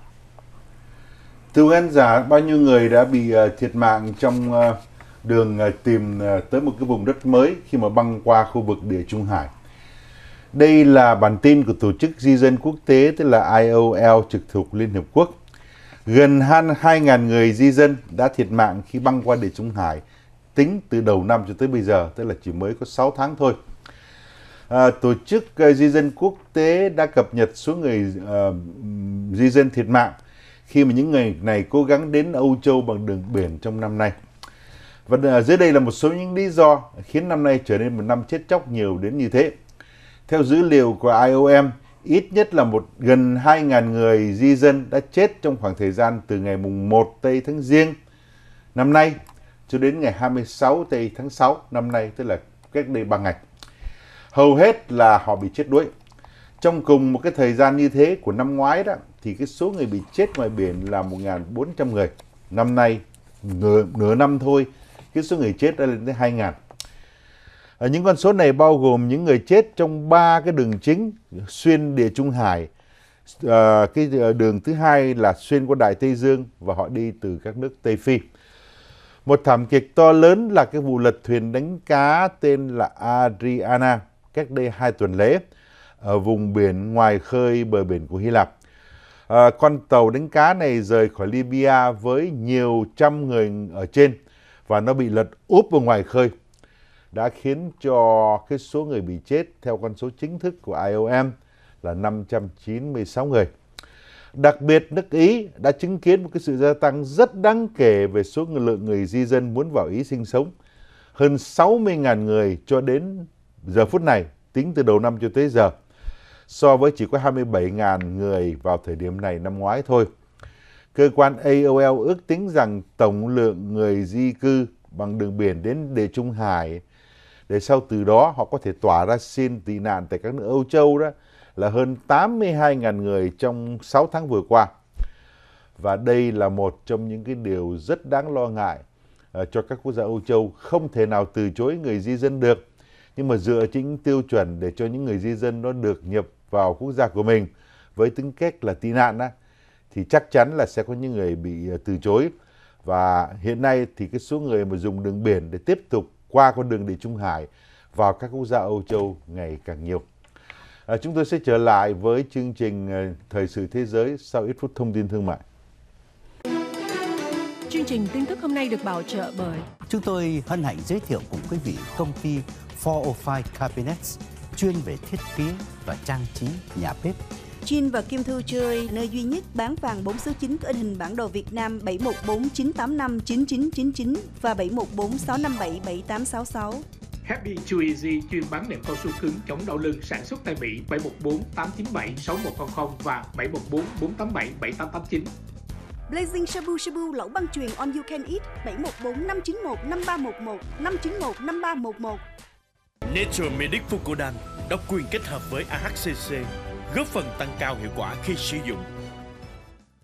Thưa quý khán giả, bao nhiêu người đã bị ờ, thiệt mạng trong ờ, đường ờ, tìm tới một cái vùng đất mới khi mà băng qua khu vực địa Trung Hải. Đây là bản tin của Tổ chức Di dân Quốc tế, tức là IOL trực thuộc Liên Hiệp Quốc. Gần 2.000 người di dân đã thiệt mạng khi băng qua địa Trung Hải tính từ đầu năm cho tới bây giờ, tức là chỉ mới có 6 tháng thôi. À, tổ chức Di dân Quốc tế đã cập nhật số người uh, di dân thiệt mạng khi mà những người này cố gắng đến Âu Châu bằng đường biển trong năm nay. Và à, dưới đây là một số những lý do khiến năm nay trở nên một năm chết chóc nhiều đến như thế. Theo dữ liệu của IOM, ít nhất là một gần 2.000 người di dân đã chết trong khoảng thời gian từ ngày mùng 1 Tây tháng Giêng năm nay cho đến ngày 26 Tây tháng 6 năm nay, tức là cách đây 3 ngày. Hầu hết là họ bị chết đuối. Trong cùng một cái thời gian như thế của năm ngoái đó, thì cái số người bị chết ngoài biển là 1.400 người. Năm nay, nửa, nửa năm thôi, cái số người chết đã lên tới 2.000. À, ờ, những con số này bao gồm những người chết trong ba cái đường chính xuyên địa Trung Hải. À, cái ờ, đường thứ hai là xuyên qua Đại Tây Dương và họ đi từ các nước Tây Phi. Một thảm kịch to lớn là cái vụ lật thuyền đánh cá tên là Adriana cách đây hai tuần lễ ở vùng biển ngoài khơi bờ biển của Hy Lạp. Ờ, con tàu đánh cá này rời khỏi Libya với nhiều trăm người ở trên và nó bị lật úp ở ngoài khơi đã khiến cho cái số người bị chết theo con số chính thức của IOM là 596 người. Đặc biệt nước Ý đã chứng kiến một cái sự gia tăng rất đáng kể về số lượng người di dân muốn vào Ý sinh sống. Hơn 60.000 người cho đến giờ phút này, tính từ đầu năm cho tới giờ so với chỉ có 27.000 người vào thời điểm này năm ngoái thôi. Cơ quan AOL ước tính rằng tổng lượng người di cư bằng đường biển đến Địa Trung Hải để sau từ đó họ có thể tỏa ra xin tị nạn tại các nước Âu Châu đó là hơn 82.000 người trong 6 tháng vừa qua. Và đây là một trong những cái điều rất đáng lo ngại ờ, cho các quốc gia Âu Châu không thể nào từ chối người di dân được. Nhưng mà dựa chính tiêu chuẩn để cho những người di dân nó được nhập vào quốc gia của mình với tính cách là tị nạn đó, thì chắc chắn là sẽ có những người bị ờ, từ chối và hiện nay thì cái số người mà dùng đường biển để tiếp tục qua con đường địa trung hải vào các quốc gia Âu Châu ngày càng nhiều. À, chúng tôi sẽ trở lại với chương trình ờ, Thời sự thế giới sau ít phút thông tin thương mại. Chương trình tin tức hôm nay được bảo trợ bởi Chúng tôi hân hạnh giới thiệu cùng quý vị công ty 405 Cabinets chuyên về thiết kế và trang trí nhà bếp. Jin và Kim Thư chơi nơi duy nhất bán vàng 4 số 9 có in hình bản đồ Việt Nam 7149859999 và 7146577866. Happy Too Easy chuyên bán nệm cao su cứng chống đau lưng sản xuất tại Mỹ 714-897-6100 và 714-487-7889. Blazing Shabu Shabu lẩu băng truyền on you can eat 714 591 5311 591 5311 Nature Medic Fucodan độc quyền kết hợp với AHCC, góp phần tăng cao hiệu quả khi sử dụng.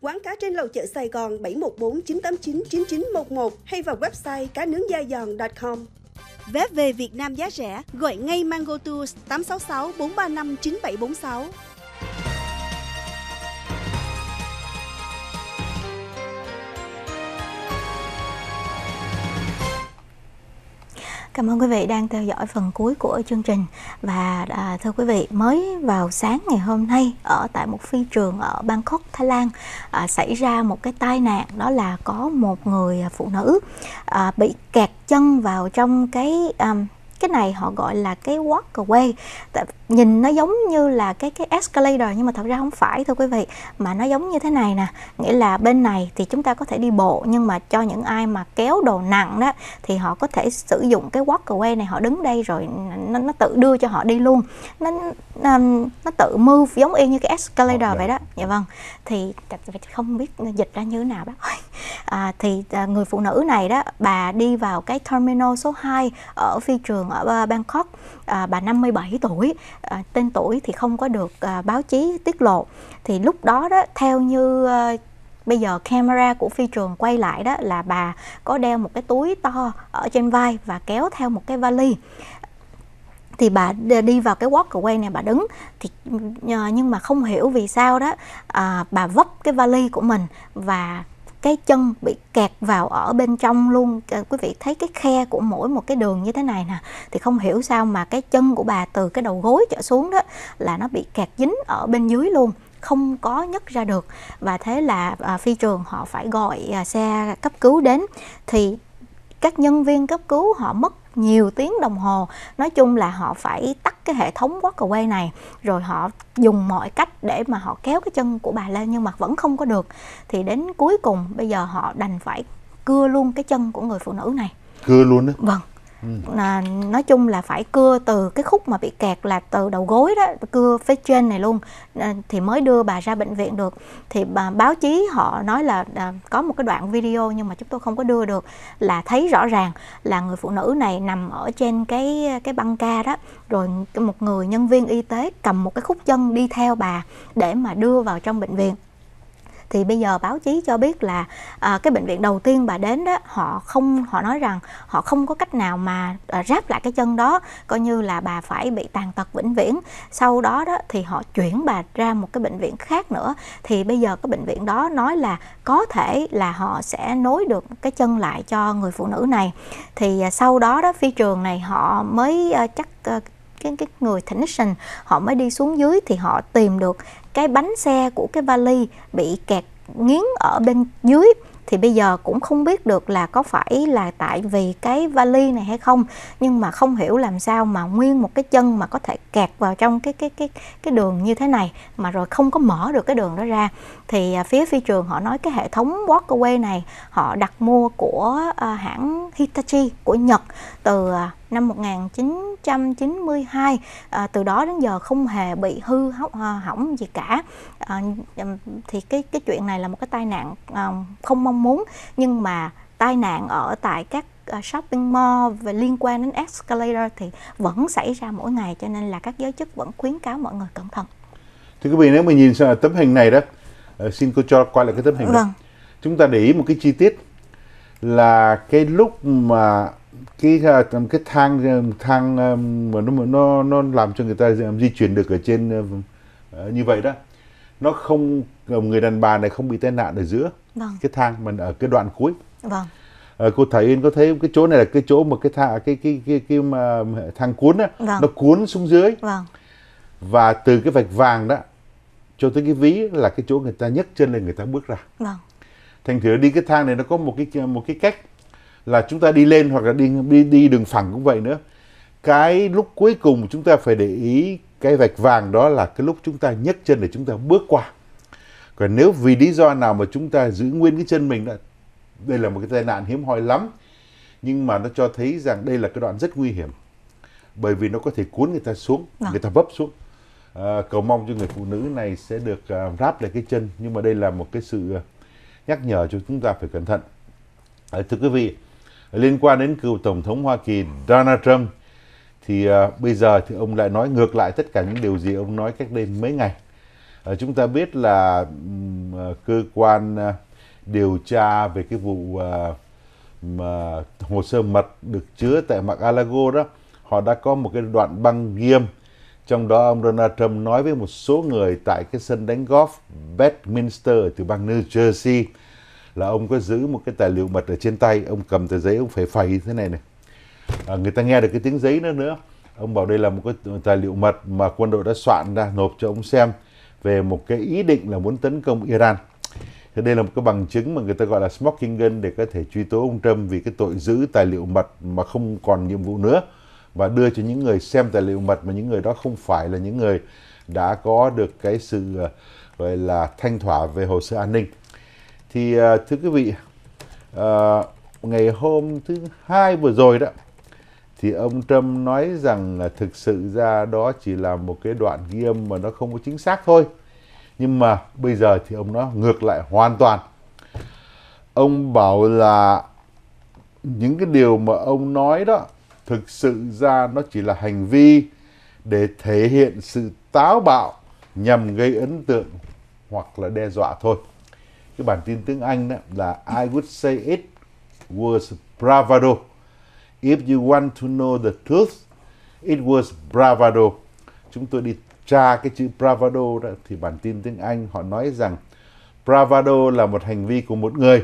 Quán cá trên lầu chợ Sài Gòn 714 989 9911 hay vào website cá nướng da giòn.com. Vé về Việt Nam giá rẻ, gọi ngay Mango Tours 866 435 9746. Cảm ơn quý vị đang theo dõi phần cuối của chương trình và à, thưa quý vị mới vào sáng ngày hôm nay ở tại một phi trường ở Bangkok, Thái Lan à, xảy ra một cái tai nạn đó là có một người phụ nữ à, bị kẹt chân vào trong cái um, cái này họ gọi là cái walkaway nhìn nó giống như là cái cái escalator nhưng mà thật ra không phải thưa quý vị mà nó giống như thế này nè nghĩa là bên này thì chúng ta có thể đi bộ nhưng mà cho những ai mà kéo đồ nặng đó thì họ có thể sử dụng cái walkaway này họ đứng đây rồi nó, nó tự đưa cho họ đi luôn nó um, nó tự move giống y như cái escalator okay. vậy đó dạ vâng thì không biết dịch ra như thế nào bác ơi à, thì à, người phụ nữ này đó bà đi vào cái terminal số 2 ở phi trường ở ờ, Bangkok à, bà 57 tuổi à, tên tuổi thì không có được à, báo chí tiết lộ thì lúc đó đó theo như à, bây giờ camera của phi trường quay lại đó là bà có đeo một cái túi to ở trên vai và kéo theo một cái vali thì bà đi vào cái walkaway này bà đứng thì nhưng mà không hiểu vì sao đó à, bà vấp cái vali của mình và cái chân bị kẹt vào ở bên trong luôn ờ, quý vị thấy cái khe của mỗi một cái đường như thế này nè thì không hiểu sao mà cái chân của bà từ cái đầu gối trở xuống đó là nó bị kẹt dính ở bên dưới luôn không có nhấc ra được và thế là à, phi trường họ phải gọi à, xe cấp cứu đến thì các nhân viên cấp cứu họ mất nhiều tiếng đồng hồ nói chung là họ phải tắt cái hệ thống walkaway này rồi họ dùng mọi cách để mà họ kéo cái chân của bà lên nhưng mà vẫn không có được thì đến cuối cùng bây giờ họ đành phải cưa luôn cái chân của người phụ nữ này cưa luôn đó vâng ừ. à, nói chung là phải cưa từ cái khúc mà bị kẹt là từ đầu gối đó cưa phía trên này luôn à, thì mới đưa bà ra bệnh viện được thì bà, báo chí họ nói là à, có một cái đoạn video nhưng mà chúng tôi không có đưa được là thấy rõ ràng là người phụ nữ này nằm ở trên cái cái băng ca đó rồi một người nhân viên y tế cầm một cái khúc chân đi theo bà để mà đưa vào trong bệnh viện thì bây giờ báo chí cho biết là à, cái bệnh viện đầu tiên bà đến đó họ không họ nói rằng họ không có cách nào mà à, ráp lại cái chân đó coi như là bà phải bị tàn tật vĩnh viễn sau đó đó thì họ chuyển bà ra một cái bệnh viện khác nữa thì bây giờ cái bệnh viện đó nói là có thể là họ sẽ nối được cái chân lại cho người phụ nữ này thì à, sau đó đó phi trường này họ mới à, chắc à, cái cái người technician họ mới đi xuống dưới thì họ tìm được cái bánh xe của cái vali bị kẹt nghiến ở bên dưới thì bây giờ cũng không biết được là có phải là tại vì cái vali này hay không nhưng mà không hiểu làm sao mà nguyên một cái chân mà có thể kẹt vào trong cái cái cái cái đường như thế này mà rồi không có mở được cái đường đó ra thì à, phía phi trường họ nói cái hệ thống walkaway này họ đặt mua của à, hãng Hitachi của Nhật từ à, năm 1992 à, từ đó đến giờ không hề bị hư hỏng gì cả à, thì cái cái chuyện này là một cái tai nạn à, không mong muốn nhưng mà tai nạn ở tại các shopping mall và liên quan đến escalator thì vẫn xảy ra mỗi ngày cho nên là các giới chức vẫn khuyến cáo mọi người cẩn thận. Thưa quý vị nếu mà nhìn tấm hình này đó Ờ, xin cô cho quay lại cái tấm hình vâng. chúng ta để ý một cái chi tiết là cái lúc mà cái ờ, cái thang ờ, thang mà nó nó nó làm cho người ta di chuyển được ở trên như vậy đó nó không người đàn bà này không bị tai nạn ở giữa vâng. cái thang mình ở cái đoạn cuối vâng. à, cô thấy có thấy cái chỗ này là cái chỗ mà cái thang cái cái cái cái mà thang cuốn đó, vâng. nó cuốn xuống dưới vâng. và từ cái vạch vàng đó cho tới cái ví là cái chỗ người ta nhấc chân lên người ta bước ra vâng. thành thử đi cái thang này nó có một cái một cái cách là chúng ta đi lên hoặc là đi đi đi đường phẳng cũng vậy nữa cái lúc cuối cùng chúng ta phải để ý cái vạch vàng đó là cái lúc chúng ta nhấc chân để chúng ta bước qua còn nếu vì lý do nào mà chúng ta giữ nguyên cái chân mình đó đây là một cái tai nạn hiếm hoi lắm nhưng mà nó cho thấy rằng đây là cái đoạn rất nguy hiểm bởi vì nó có thể cuốn người ta xuống à. người ta vấp xuống à, cầu mong cho người phụ nữ này sẽ được à, ráp lại cái chân nhưng mà đây là một cái sự à, nhắc nhở cho chúng ta phải cẩn thận à, thưa quý vị liên quan đến cựu tổng thống Hoa Kỳ Donald Trump thì à, bây giờ thì ông lại nói ngược lại tất cả những điều gì ông nói cách đây mấy ngày à, chúng ta biết là um, cơ quan uh, điều tra về cái vụ uh, mà hồ sơ mật được chứa tại mar Alago đó họ đã có một cái đoạn băng ghiêm trong đó ông Donald Trump nói với một số người tại cái sân đánh golf Bedminster từ bang New Jersey là ông có giữ một cái tài liệu mật ở trên tay, ông cầm tờ giấy ông phải phẩy thế này này. À, người ta nghe được cái tiếng giấy nữa nữa. Ông bảo đây là một cái tài liệu mật mà quân đội đã soạn ra nộp cho ông xem về một cái ý định là muốn tấn công Iran. Thì đây là một cái bằng chứng mà người ta gọi là smoking gun để có thể truy tố ông Trump vì cái tội giữ tài liệu mật mà không còn nhiệm vụ nữa và đưa cho những người xem tài liệu mật mà những người đó không phải là những người đã có được cái sự ờ, gọi là thanh thỏa về hồ sơ an ninh. Thì ờ, thưa quý vị, ờ, ngày hôm thứ hai vừa rồi đó thì ông Trump nói rằng là thực sự ra đó chỉ là một cái đoạn ghi âm mà nó không có chính xác thôi. Nhưng mà bây giờ thì ông nó ngược lại hoàn toàn. Ông bảo là những cái điều mà ông nói đó thực sự ra nó chỉ là hành vi để thể hiện sự táo bạo nhằm gây ấn tượng hoặc là đe dọa thôi. Cái bản tin tiếng Anh đó là I would say it was bravado. If you want to know the truth, it was bravado. Chúng tôi đi tra cái chữ bravado đó thì bản tin tiếng Anh họ nói rằng bravado là một hành vi của một người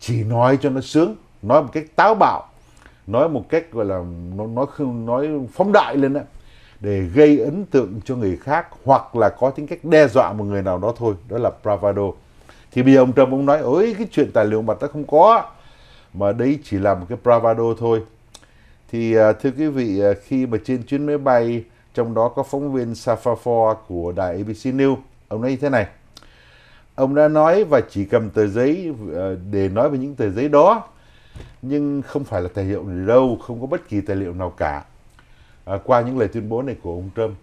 chỉ nói cho nó sướng, nói một cách táo bạo nói một cách gọi là nó nói nói phóng đại lên đó, để gây ấn tượng cho người khác hoặc là có tính cách đe dọa một người nào đó thôi đó là bravado thì bây giờ ông Trump ông nói ôi cái chuyện tài liệu mật ta không có mà đấy chỉ là một cái bravado thôi thì à, thưa quý vị à, khi mà trên chuyến máy bay trong đó có phóng viên Safafor của đài ABC News ông nói như thế này ông đã nói và chỉ cầm tờ giấy à, để nói về những tờ giấy đó nhưng không phải là tài liệu gì đâu, không có bất kỳ tài liệu nào cả. À, qua những lời tuyên bố này của ông Trump,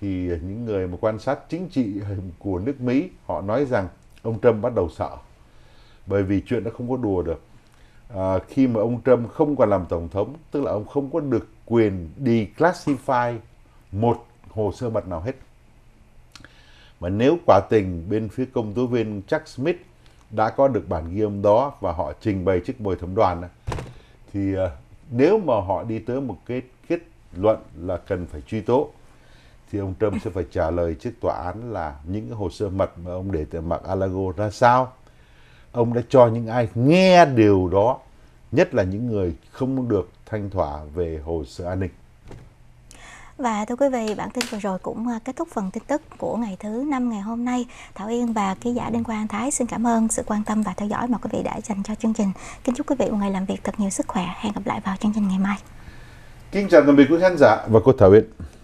thì những người mà quan sát chính trị của nước Mỹ họ nói rằng ông Trump bắt đầu sợ bởi vì chuyện nó không có đùa được à, khi mà ông Trump không còn làm tổng thống tức là ông không có được quyền declassify một hồ sơ mật nào hết mà nếu quả tình bên phía công tố viên Chuck Smith đã có được bản ghi âm đó và họ trình bày trước bồi thẩm đoàn thì ờ, nếu mà họ đi tới một cái kết luận là cần phải truy tố thì ông Trump sẽ phải trả lời trước tòa án là những cái hồ sơ mật mà ông để tại mặt Alago ra sao ông đã cho những ai nghe điều đó nhất là những người không được thanh thỏa về hồ sơ an ninh và thưa quý vị, bản tin vừa rồi cũng à, kết thúc phần tin tức của ngày thứ năm ngày hôm nay. Thảo Yên và ký giả Đinh Quang Thái xin cảm ơn sự quan tâm và theo dõi mà quý vị đã dành cho chương trình. Kính chúc quý vị một ngày làm việc thật nhiều sức khỏe. Hẹn gặp lại vào chương trình ngày mai. Kính chào tạm biệt quý khán giả và cô Thảo Yên.